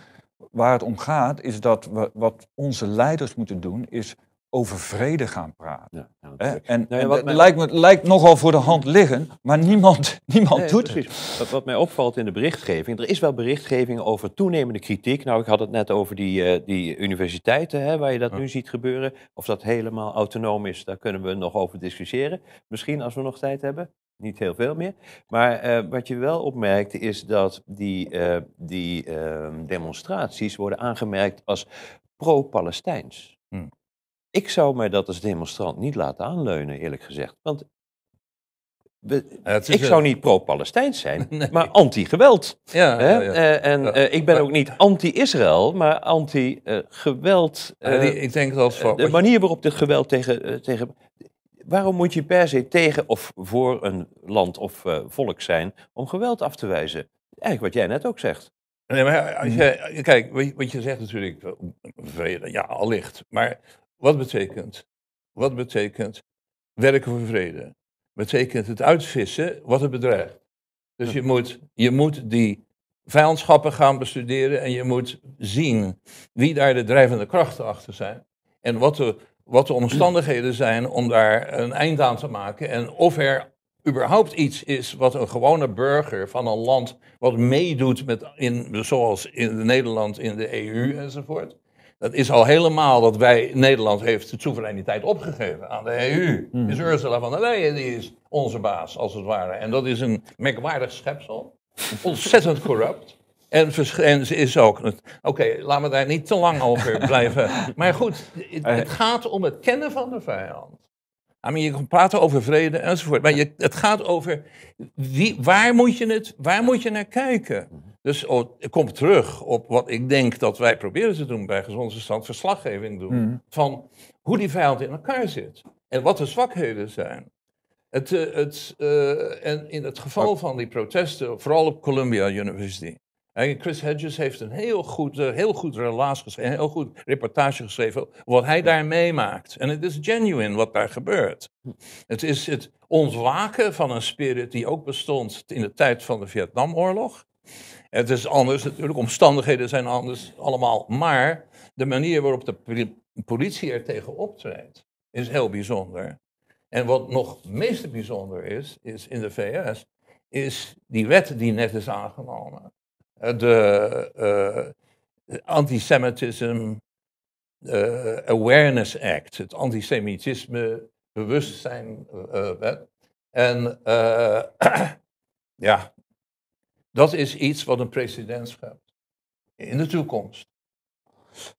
Waar het om gaat is dat we, wat onze leiders moeten doen, is over vrede gaan praten. en, wat lijkt, me, lijkt nogal voor de hand liggen, maar niemand, niemand doet het. Wat, mij opvalt in de berichtgeving, er is wel berichtgeving over toenemende kritiek. Nou, ik had het net over die, eh, die universiteiten, hè, waar je dat nu ziet gebeuren. Of dat helemaal autonoom is, daar kunnen we nog over discussiëren. Misschien als we nog tijd hebben. Niet heel veel meer. Maar eh, wat je wel opmerkt is dat die, eh, die ehm, demonstraties worden aangemerkt als pro-Palestijns. Hmm. Ik zou mij dat als demonstrant niet laten aanleunen, eerlijk gezegd. Want ik zou niet pro-Palestijns zijn, maar anti-geweld. Ja, eh, en eh, ik ben ook niet anti-Israël, maar anti-geweld. Eh, ik denk dat De manier waarop dit geweld tegen, tegen. Waarom moet je per se tegen of voor een land of volk zijn om geweld af te wijzen? Eigenlijk wat jij net ook zegt. Nee, maar als hmm. je, kijk, wat je zegt natuurlijk, ja, allicht. Maar wat betekent? Wat betekent werken voor vrede? Betekent het uitvissen wat het bedreigt. Dus je moet, je moet die vijandschappen gaan bestuderen en je moet zien wie daar de drijvende krachten achter zijn. En wat de, wat de omstandigheden zijn om daar een eind aan te maken. En of er überhaupt iets is wat een gewone burger van een land wat meedoet met in, zoals in Nederland in de EU enzovoort. Het is al helemaal dat wij, Nederland heeft de soevereiniteit opgegeven aan de EU. Is hmm. Dus Ursula van der Leyen die is onze baas, als het ware. En dat is een merkwaardig schepsel. Ontzettend corrupt. En, ze is ook. Oké, laten we daar niet te lang over blijven. Maar goed, het, gaat om het kennen van de vijand. I ah, mean, je kan praten over vrede enzovoort. Maar je, het gaat over wie, waar, moet je het, waar moet je naar kijken? Mhm. Dus oh, ik kom terug op wat ik denk dat wij proberen te doen bij gezonde stand, verslaggeving doen hmm. van hoe die vijand in elkaar zit en wat de zwakheden zijn. Het, eh, het, eh, en in het geval van die protesten, vooral op Columbia University. Chris Hedges heeft een heel goed, eh, heel goed relaas geschreven, heel goed reportage geschreven, wat hij daar meemaakt. En het is genuine wat daar gebeurt. Het is het ontwaken van een spirit die ook bestond in de tijd van de Vietnamoorlog. Het is anders, natuurlijk, omstandigheden zijn anders, allemaal. Maar de manier waarop de politie er tegen optreedt, is heel bijzonder. En wat nog meest bijzonder is, is in de VS, is die wet die net is aangenomen. Eh, de uh, Antisemitism eh, Awareness Act, het antisemitisme bewustzijn wet. En ja, dat is iets wat een precedent in de toekomst.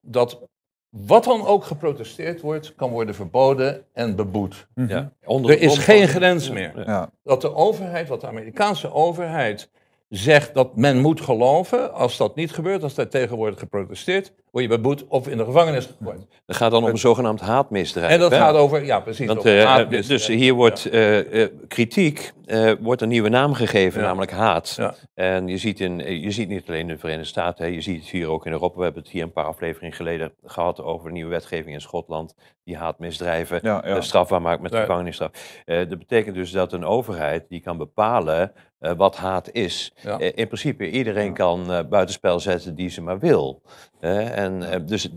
Dat wat dan ook geprotesteerd wordt, kan worden verboden en beboet. Mhm. Ja, er is geen grens meer. Ja. Dat de overheid, wat de Amerikaanse overheid zegt dat men moet geloven, als dat niet gebeurt, als daar tegen wordt geprotesteerd, word je beboet of in de gevangenis gegooid. Mhm. Dat gaat dan om een zogenaamd haatmisdrijf. En dat gaat over, ja precies, Want, eh, Dus hier wordt eh, eh, kritiek eh, wordt een nieuwe naam gegeven, namelijk haat. En je ziet, in, eh, je ziet niet alleen in de Verenigde Staten, hè, je ziet het hier ook in Europa. We hebben het hier een paar afleveringen geleden gehad over de nieuwe wetgeving in Schotland. Die haatmisdrijven ja, eh, strafbaar maakt met gevangenisstraf. dat betekent dus dat een overheid die kan bepalen wat haat is. in principe iedereen kan uh, buitenspel zetten die ze maar wil. en, dus,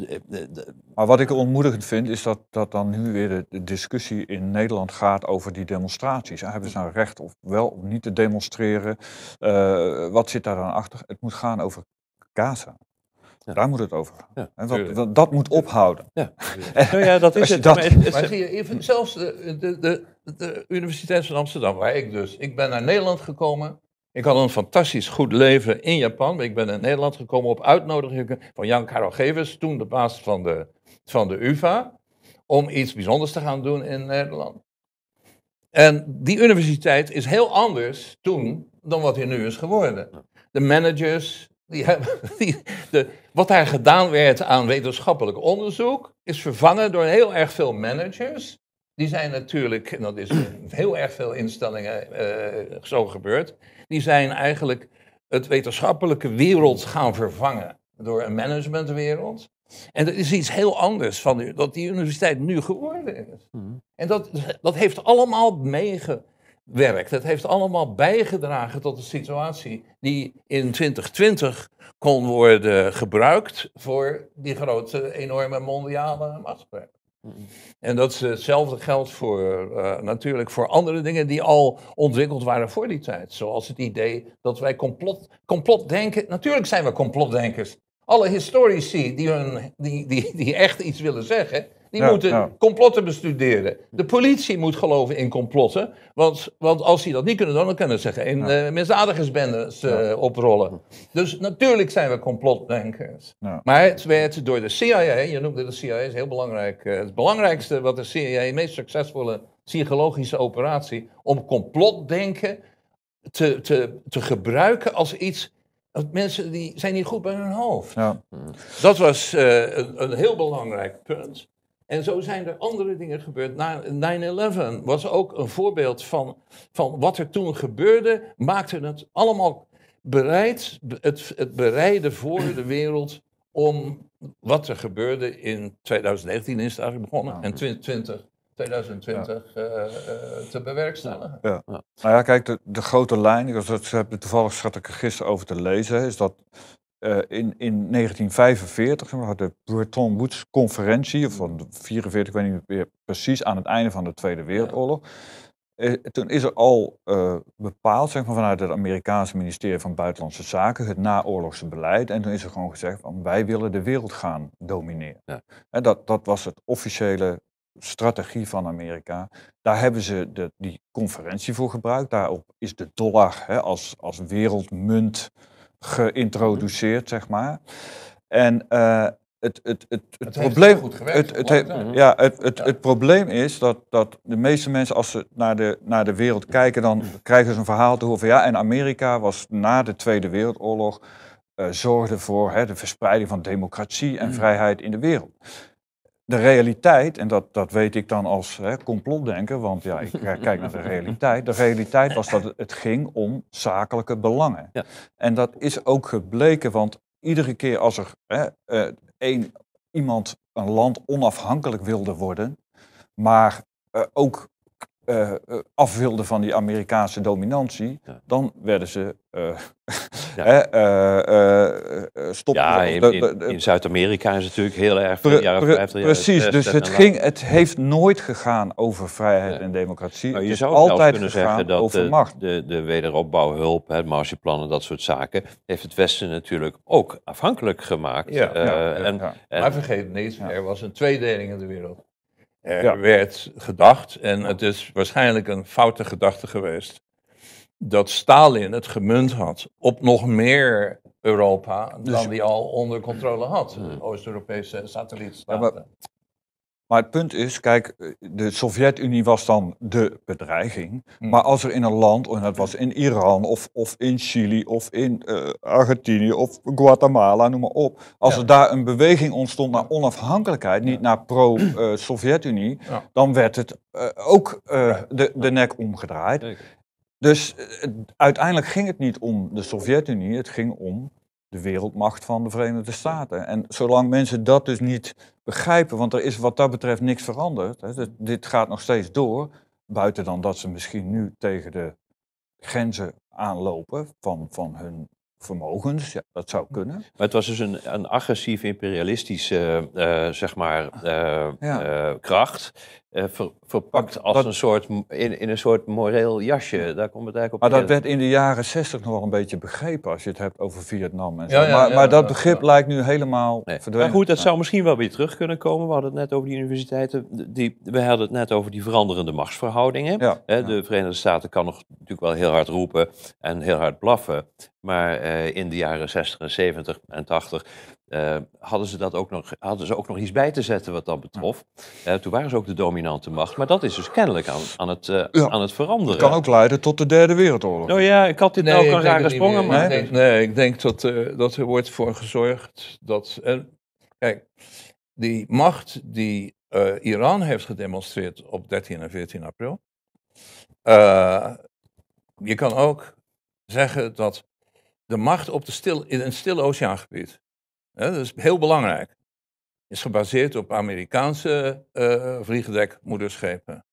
maar wat ik ontmoedigend vind is dat, dat dan nu weer de, de discussie in Nederland gaat over die demonstraties. Hebben ze nou recht of wel of niet te demonstreren. Eh, wat zit daar dan achter? Het moet gaan over Gaza. Ja. Daar moet het over gaan. dat moet ophouden. Ja, nou ja dat is het. Maar, zie je, zelfs de, de, de, de, Universiteit van Amsterdam, waar ik dus... Ik ben naar Nederland gekomen. Ik had een fantastisch goed leven in Japan. Maar ik ben naar Nederland gekomen op uitnodiging van Jan Karel Gevers... toen de baas van de, van de UvA, om iets bijzonders te gaan doen in Nederland. En die universiteit is heel anders toen dan wat hij nu is geworden. De managers, die hebben, de, wat daar gedaan werd aan wetenschappelijk onderzoek, is vervangen door heel erg veel managers. Die zijn natuurlijk, en dat is heel erg veel instellingen eh, zo gebeurd, die zijn eigenlijk het wetenschappelijke wereld gaan vervangen door een managementwereld. En dat is iets heel anders van dat die universiteit nu geworden is. Mhm. En dat, dat heeft allemaal meegewerkt. Dat heeft allemaal bijgedragen tot de situatie die in 2020 kon worden gebruikt voor die grote, enorme mondiale machtsbreuk. Mhm. En dat is hetzelfde geldt voor, eh, natuurlijk voor andere dingen die al ontwikkeld waren voor die tijd. Zoals het idee dat wij complot, complotdenken. Natuurlijk zijn we complotdenkers alle historici die, hun, die, die, die echt iets willen zeggen, die moeten complotten bestuderen. De politie moet geloven in complotten. Want, want als die dat niet kunnen, doen, dan kunnen ze zeggen in ja. uh, misdadigersbendes eh, oprollen. Dus natuurlijk zijn we complotdenkers. Maar het werd door de CIA, je noemde de CIA, is heel belangrijk. Eh, het belangrijkste wat de CIA, de meest succesvolle psychologische operatie, om complotdenken te, te, te gebruiken als iets Mensen die zijn niet goed bij hun hoofd. Ja. Dat was eh, een, een, heel belangrijk punt. En zo zijn er andere dingen gebeurd. 9-11 was ook een voorbeeld van, van wat er toen gebeurde. Maakte het allemaal bereid, het, het bereiden voor de wereld om wat er gebeurde in 2019 is het eigenlijk begonnen. En 2020 2020 eh, eh, te bewerkstelligen. Ja. Nou ja, kijk, de, de grote lijn, dat, dat toevallig schat ik er gisteren over te lezen, is dat eh, in, in 1945 hadden de Bretton Woods-conferentie, van 44, ik weet niet meer precies, aan het einde van de Tweede Wereldoorlog. Toen is er al bepaald, zeg maar, vanuit het Amerikaanse ministerie van Buitenlandse Zaken, het naoorlogse beleid. En toen is er gewoon gezegd van wij willen de wereld gaan domineren. Ja. En dat, dat was het officiële strategie van Amerika. Daar hebben ze de, die conferentie voor gebruikt. Daarop is de dollar hè, als, als wereldmunt mhm. geïntroduceerd, zeg maar. En eh, het, het, het, probleem. het, het, ja, het, het, het probleem is dat, dat de meeste mensen, als ze naar de, naar de wereld kijken, dan mhm. krijgen ze een verhaal te horen van ja, en Amerika was na de Tweede Wereldoorlog. Eh, zorgde voor hè, de verspreiding van democratie en mhm. vrijheid in de wereld de realiteit, en dat, dat weet ik dan als hè, complotdenker, want ja, ik kijk naar de realiteit. De realiteit was dat het ging om zakelijke belangen. Ja. En dat is ook gebleken, want iedere keer als er hè, eh, iemand een land onafhankelijk wilde worden, maar eh, ook uh, eh, eh, af wilden van die Amerikaanse dominantie, dan werden ze uh, stoppen. in, Zuid-Amerika is het natuurlijk heel erg pre jaren pre Precies, dus het, ging, het heeft nooit gegaan over vrijheid en democratie. Nou, je zou altijd kunnen zeggen dat over de, macht. De, de wederopbouwhulp, het Marshallplannen, dat soort zaken, heeft het Westen natuurlijk ook afhankelijk gemaakt. Eh, en, maar vergeet niet, er was een tweedeling in de wereld. Er werd gedacht, en het is waarschijnlijk een foute gedachte geweest, dat Stalin het gemunt had op nog meer Europa dus dan die al onder controle had, hmm. Oost-Europese satellietstaten. Maar het punt is, kijk, eh, de Sovjet-Unie was dan de bedreiging. Hmm. Maar als er in een land, en dat was in Iran of, of in Chili of in eh, Argentinië of Guatemala, noem maar op. Als er daar een beweging ontstond naar onafhankelijkheid, niet naar pro-Sovjet-Unie, dan werd het eh, ook de, de nek omgedraaid. Dus uiteindelijk ging het niet om de Sovjet-Unie, het ging om de wereldmacht van de Verenigde Staten. En zolang mensen dat dus niet begrijpen, want er is wat dat betreft niks veranderd. Hè, dus dit gaat nog steeds door, buiten dan dat ze misschien nu tegen de grenzen aanlopen van, van hun vermogens. Ja, dat zou kunnen. Maar het was dus een, een agressief imperialistische eh, eh, zeg maar, eh, kracht eh, verpakt als een soort, in, in een soort moreel jasje. Daar komt het eigenlijk op Maar dat werd in de jaren zestig nog een beetje begrepen als je het hebt over Vietnam. En zo. Ja, maar, maar, dat begrip lijkt nu helemaal verdwenen. Maar goed, dat zou misschien wel weer terug kunnen komen. We hadden het net over die universiteiten. Die, we hadden het net over die veranderende machtsverhoudingen. de Verenigde Staten kan nog natuurlijk wel heel hard roepen en heel hard blaffen. Maar eh, in de jaren 60 en 70 en 80 eh, hadden, ze dat ook nog, hadden ze ook nog iets bij te zetten wat dat betrof. Eh, toen waren ze ook de dominante macht. Maar dat is dus kennelijk aan, aan, het, uh, aan het veranderen. kan ook leiden tot de Derde Wereldoorlog. oh ja, ik had dit nou nee, ook al rare Ik denk, nee, ik denk dat, dat er wordt voor gezorgd dat... kijk, die macht die Iran heeft gedemonstreerd op 13 en 14 april... je kan ook zeggen dat de macht op de stil, in een stil oceaangebied dat is heel belangrijk. Is gebaseerd op Amerikaanse eh, vliegdekmoederschepen.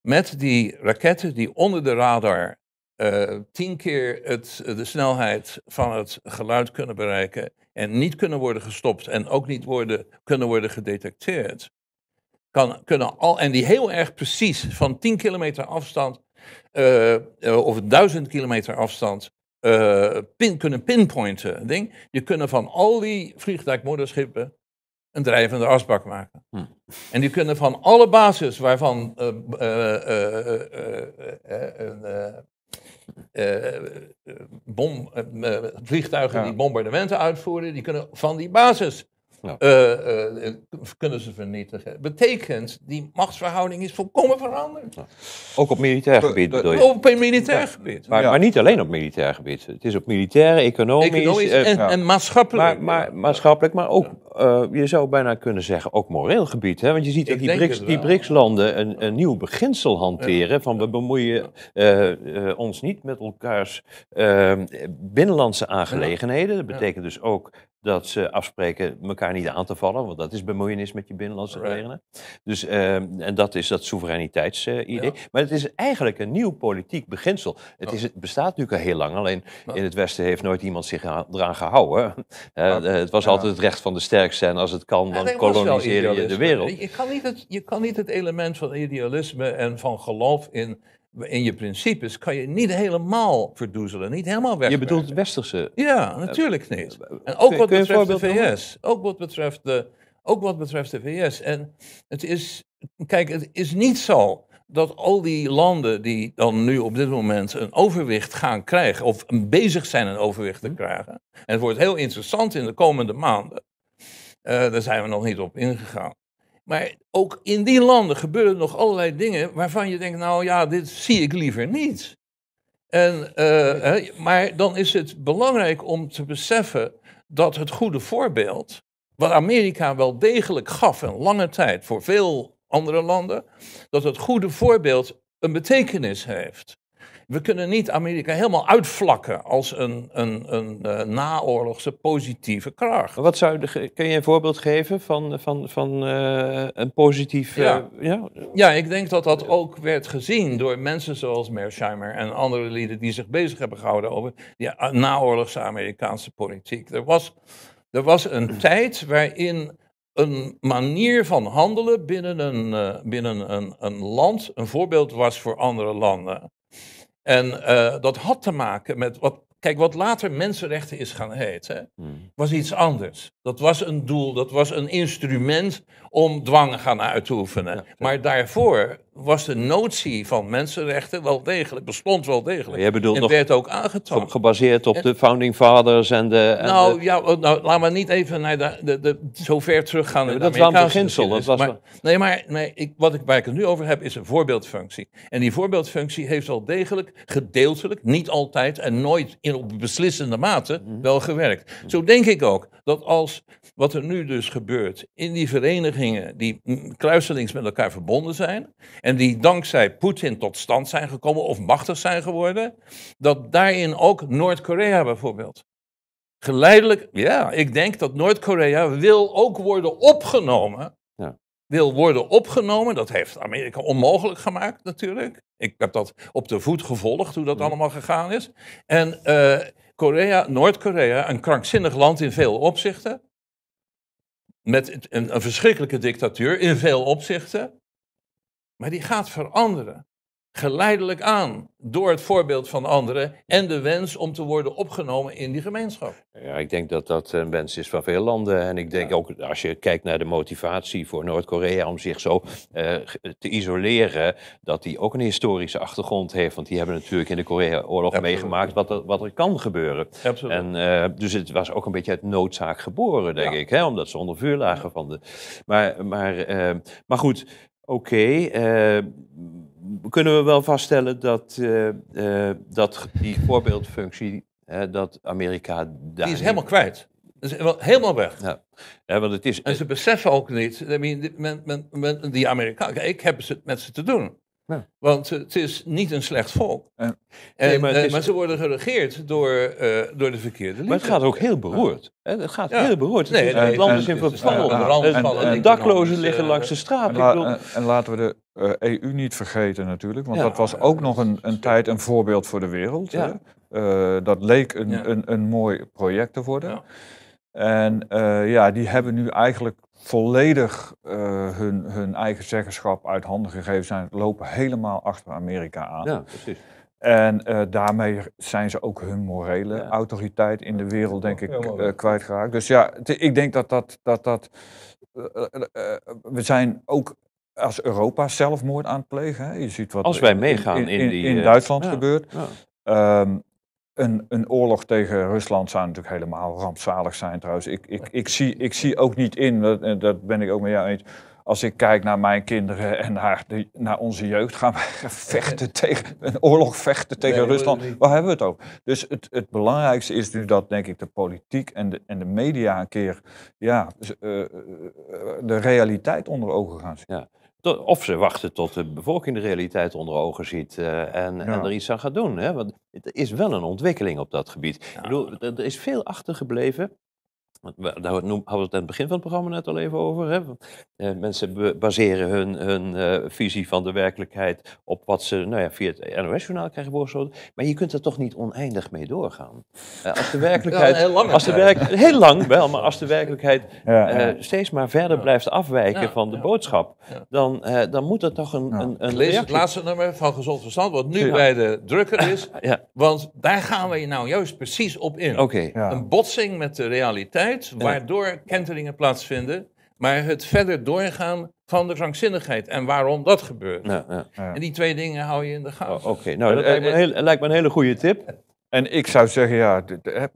Met die raketten die onder de radar eh, tien keer het, de snelheid van het geluid kunnen bereiken en niet kunnen worden gestopt en ook niet worden, kunnen worden gedetecteerd. Kan, kunnen al, en die heel erg precies van 10 kilometer afstand eh, of 1000 kilometer afstand pin, kunnen pinpointen. Ding. Die kunnen van al die vliegtuigmoederschippen een drijvende asbak maken. En die kunnen van alle bases waarvan vliegtuigen die bombardementen uitvoeren, die kunnen van die basis eh, eh, eh, kunnen ze vernietigen. Betekent, die machtsverhouding is volkomen veranderd. Ook op militair gebied bedoel je? Op militair gebied. Maar, niet alleen op militair gebied. Het is op militair, economisch... en, maatschappelijk. Maar, maar, maatschappelijk, maar ook, je zou bijna kunnen zeggen, ook moreel gebied. Hè? Want je ziet dat die, BRICS, die BRICS-landen een, een, nieuw beginsel hanteren. Van we bemoeien ons niet met elkaars binnenlandse aangelegenheden. Dat betekent dus ook dat ze afspreken elkaar niet aan te vallen, want dat is bemoeienis met je binnenlandse right. Dus, ehm, en dat is dat soevereiniteitsidee. Ja. Maar het is eigenlijk een nieuw politiek beginsel. Het, is, het bestaat natuurlijk al heel lang, alleen in het Westen heeft nooit iemand zich eraan gehouden. Eh, eh, het was altijd het recht van de sterkste en als het kan, dan koloniseer je de wereld. kan, niet je kan niet het element van idealisme en van geloof in in je principes kan je niet helemaal verdoezelen, niet helemaal weg. Je bedoelt het westerse? Ja, natuurlijk eh, niet. Eh, eh, en ook wat betreft de VS. Ook wat betreft de, ook wat betreft de VS. En het is, kijk, het is niet zo dat al die landen die dan nu op dit moment een overwicht gaan krijgen, of bezig zijn een overwicht te hm. krijgen, en het wordt heel interessant in de komende maanden, daar zijn we nog niet op ingegaan. Maar ook in die landen gebeuren nog allerlei dingen waarvan je denkt, nou ja, dit zie ik liever niet. En, eh, maar dan is het belangrijk om te beseffen dat het goede voorbeeld, wat Amerika wel degelijk gaf en lange tijd voor veel andere landen, dat het goede voorbeeld een betekenis heeft. We kunnen niet Amerika helemaal uitvlakken als een, een, een, eh, naoorlogse positieve kracht. Wat zou de, kun je een voorbeeld geven van, van, van eh, een positief... Eh, ja. ja. ik denk dat dat ook werd gezien door mensen zoals Mersheimer en andere lieden die zich bezig hebben gehouden over die naoorlogse Amerikaanse politiek. Er was, er was een tijd waarin een manier van handelen binnen, een, binnen een, een land een voorbeeld was voor andere landen. En eh, dat had te maken met wat. Kijk, wat later mensenrechten is gaan heten, hmm. was iets anders. Dat was een doel, dat was een instrument om dwang gaan uitoefenen. maar daarvoor was de notie van mensenrechten wel degelijk, bestond wel degelijk. Je bedoelt en werd ook aangetrokken, Gebaseerd op de founding fathers en de... En nou ja, oh, nou, laat maar niet even naar de, de, de zo ver teruggaan. dat, was beginsel, dat was Nee, maar nee, ik, wat ik, waar ik het nu over heb is een voorbeeldfunctie. En die voorbeeldfunctie heeft wel degelijk, gedeeltelijk, niet altijd en nooit in op beslissende mate mhm. wel gewerkt. Mhm. Zo denk ik ook dat als wat er nu dus gebeurt in die verenigingen die kruiselings met elkaar verbonden zijn en die dankzij Poetin tot stand zijn gekomen of machtig zijn geworden, dat daarin ook Noord-Korea bijvoorbeeld. Geleidelijk, ja, ik denk dat Noord-Korea wil ook worden opgenomen. Wil worden opgenomen, dat heeft Amerika onmogelijk gemaakt natuurlijk. Ik heb dat op de voet gevolgd hoe dat mhm. allemaal gegaan is. En eh, Korea, Noord-Korea, een krankzinnig land in veel opzichten. Met een, een verschrikkelijke dictatuur in veel opzichten. Maar die gaat veranderen. Geleidelijk aan. Door het voorbeeld van anderen. En de wens om te worden opgenomen in die gemeenschap. Ja, ik denk dat dat een wens is van veel landen. En ik denk ook als je kijkt naar de motivatie voor Noord-Korea om zich zo eh, te isoleren. Dat die ook een historische achtergrond heeft. Want die hebben natuurlijk in de Korea-oorlog meegemaakt wat er, wat er kan gebeuren. Absoluut. En, eh, dus het was ook een beetje uit noodzaak geboren, denk ik. Hè? Omdat ze onder vuur lagen van de. Maar, maar, eh, maar goed, Oké, eh, kunnen we wel vaststellen dat, eh, eh, dat die voorbeeldfunctie, dat Amerika daar... Die is helemaal kwijt. helemaal weg. Ja. want het is... En ze beseffen ook niet, I mean, men, men, die Amerikanen, ik heb het met ze te doen. Nou. Want het is niet een slecht volk. En, nee, eh, maar, ze worden geregeerd door, eh, door de verkeerde liefde. Maar het gaat ook heel beroerd. Het gaat heel beroerd. Nee, het, land is in verval. Eh, daklozen liggen langs de straat. En, en, laten we de EU e niet vergeten natuurlijk. Want dat was ook nog een, een tijd een voorbeeld voor de wereld. dat leek een, een, een, mooi project te worden. En ja, die hebben nu eigenlijk volledig eh, hun, hun eigen zeggenschap uit handen gegeven zijn, lopen helemaal achter Amerika aan. Ja, precies. En eh, daarmee zijn ze ook hun morele autoriteit in de wereld, denk ik, eh, kwijtgeraakt. Dus ja, ik denk dat dat. dat, dat we zijn ook als Europa zelfmoord aan het plegen. Hè. Je ziet wat als wij meegaan in, in, in, Duitsland gebeurt. Ehm, een, een, oorlog tegen Rusland zou natuurlijk helemaal rampzalig zijn trouwens. Ik, ik, ik, zie, ik zie ook niet in, dat, eh, dat ben ik ook met jou eens. Als ik kijk naar mijn kinderen en naar, naar onze jeugd, gaan we vechten tegen, een oorlog vechten tegen Rusland. Waar hebben we het over? Dus het, het belangrijkste is nu dat, denk ik, de politiek en de, en de media een keer ja, eh, eh, de realiteit onder ogen gaan zien. Ja of ze wachten tot de bevolking de realiteit onder ogen ziet eh, en, er iets aan gaat doen. Hè? Want het is wel een ontwikkeling op dat gebied. Ik bedoel, er is veel achtergebleven daar hadden we het aan het begin van het programma net al even over. Hè? Eh, mensen baseren hun, hun eh, visie van de werkelijkheid op wat ze nou ja, via het NOS-journaal krijgen voorgeschoteld. Maar je kunt er toch niet oneindig mee doorgaan. Eh, als de werkelijkheid. heel lang. Als de werk, heel lang wel, maar als de werkelijkheid steeds maar verder blijft afwijken van de boodschap, dan, dan moet er toch een. een, een Lees het laatste nummer van Gezond Verstand, wat nu bij de drukker is. Want daar gaan we nou juist precies op in. Een botsing met de realiteit waardoor kenteringen plaatsvinden, maar het verder doorgaan van de krankzinnigheid en waarom dat gebeurt. Ja, En die twee dingen hou je in de gaten. Oh, oké, nou dat eh, lijkt me, heel, lijkt me een hele goede tip. En ik zou zeggen, ja,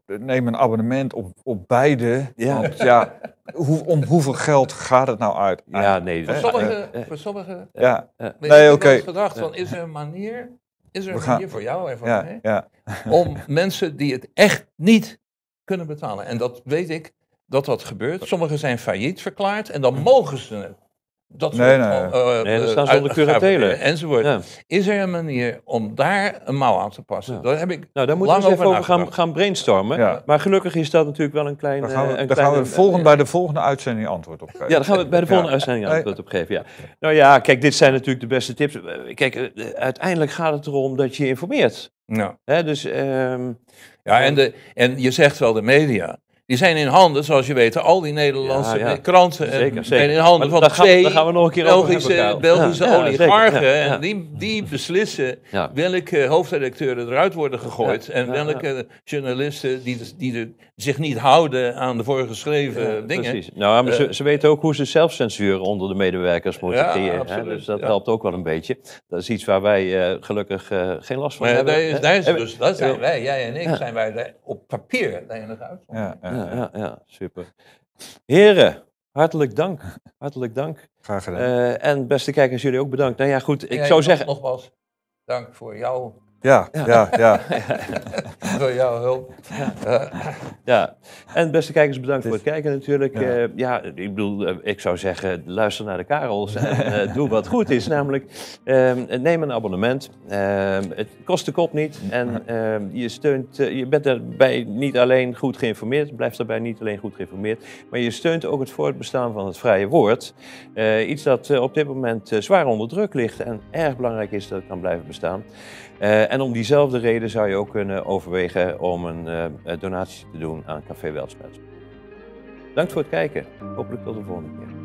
neem een abonnement op, op beide. Ja. Want ja, hoe, om hoeveel geld gaat het nou uit? Ja, nee. Voor sommigen, voor sommigen ja. nee, oké. gedacht van, is er een manier, is er een manier voor jou en voor mij... Ja. om mensen die het echt niet kunnen betalen. En dat weet ik dat dat gebeurt. Sommigen zijn failliet verklaard en dan mogen ze dat nee, nee. Eh, nee, eh, staan ze onder curatelen. Enzovoort. Is er een manier om daar een mouw aan te passen? Ja. Daar heb ik nou, daar moeten we eens over, gaan, gaan, brainstormen. Ja. Maar gelukkig is dat natuurlijk wel een klein... Dan gaan we, eh, een kleine, gaan we volgende, bij de volgende uitzending antwoord op geven. Ja, daar gaan we bij de volgende uitzending antwoord op geven, ja. Nou ja, kijk, dit zijn natuurlijk de beste tips. Kijk, uiteindelijk gaat het erom dat je informeert. Ja. He, dus, um, ja, en, de, en je zegt wel de media. Die zijn in handen, zoals je weet, al die Nederlandse eh, kranten en, eh, zeker, zeker. in handen van twee gaan, gaan we nog een keer Belgische, Belgische oligarchen. En die, die beslissen welke hoofdredacteuren eruit worden gegooid. En welke journalisten die, dus- die zich niet houden aan de voorgeschreven dingen. Precies. Nou, maar eh, ze, weten ook hoe ze zelfcensuur onder de medewerkers moeten creëren. hè? Dus dat helpt ook wel een beetje. Dat is iets waar wij gelukkig geen last van hebben. is dus, dat zijn wij, jij en ik, zijn wij op papier de enige uitzondering ja, ja, super. Heren, hartelijk dank. Hartelijk dank. Graag gedaan. Eh, en beste kijkers, jullie ook bedankt. Nou ja, goed, ik zou zeggen... Nogmaals, dank voor jouw ja, ja, ja. Door jouw hulp. Ja. En beste kijkers, bedankt voor het kijken natuurlijk. Ja, eh, ja ik bedoel, eh, ik zou zeggen, luister naar de Karels en eh, doe wat goed is. Namelijk, ehm, neem een abonnement. Ehm, het kost de kop niet. En ehm, je steunt, je bent daarbij niet alleen goed geïnformeerd, blijft daarbij niet alleen goed geïnformeerd, maar je steunt ook het voortbestaan van het vrije woord. iets dat op dit moment zwaar onder druk ligt en erg belangrijk is dat het kan blijven bestaan. Eh, en om diezelfde reden zou je ook kunnen overwegen om een eh, donatie te doen aan Café Weltschmerz. Dank voor het kijken. Hopelijk tot de volgende keer.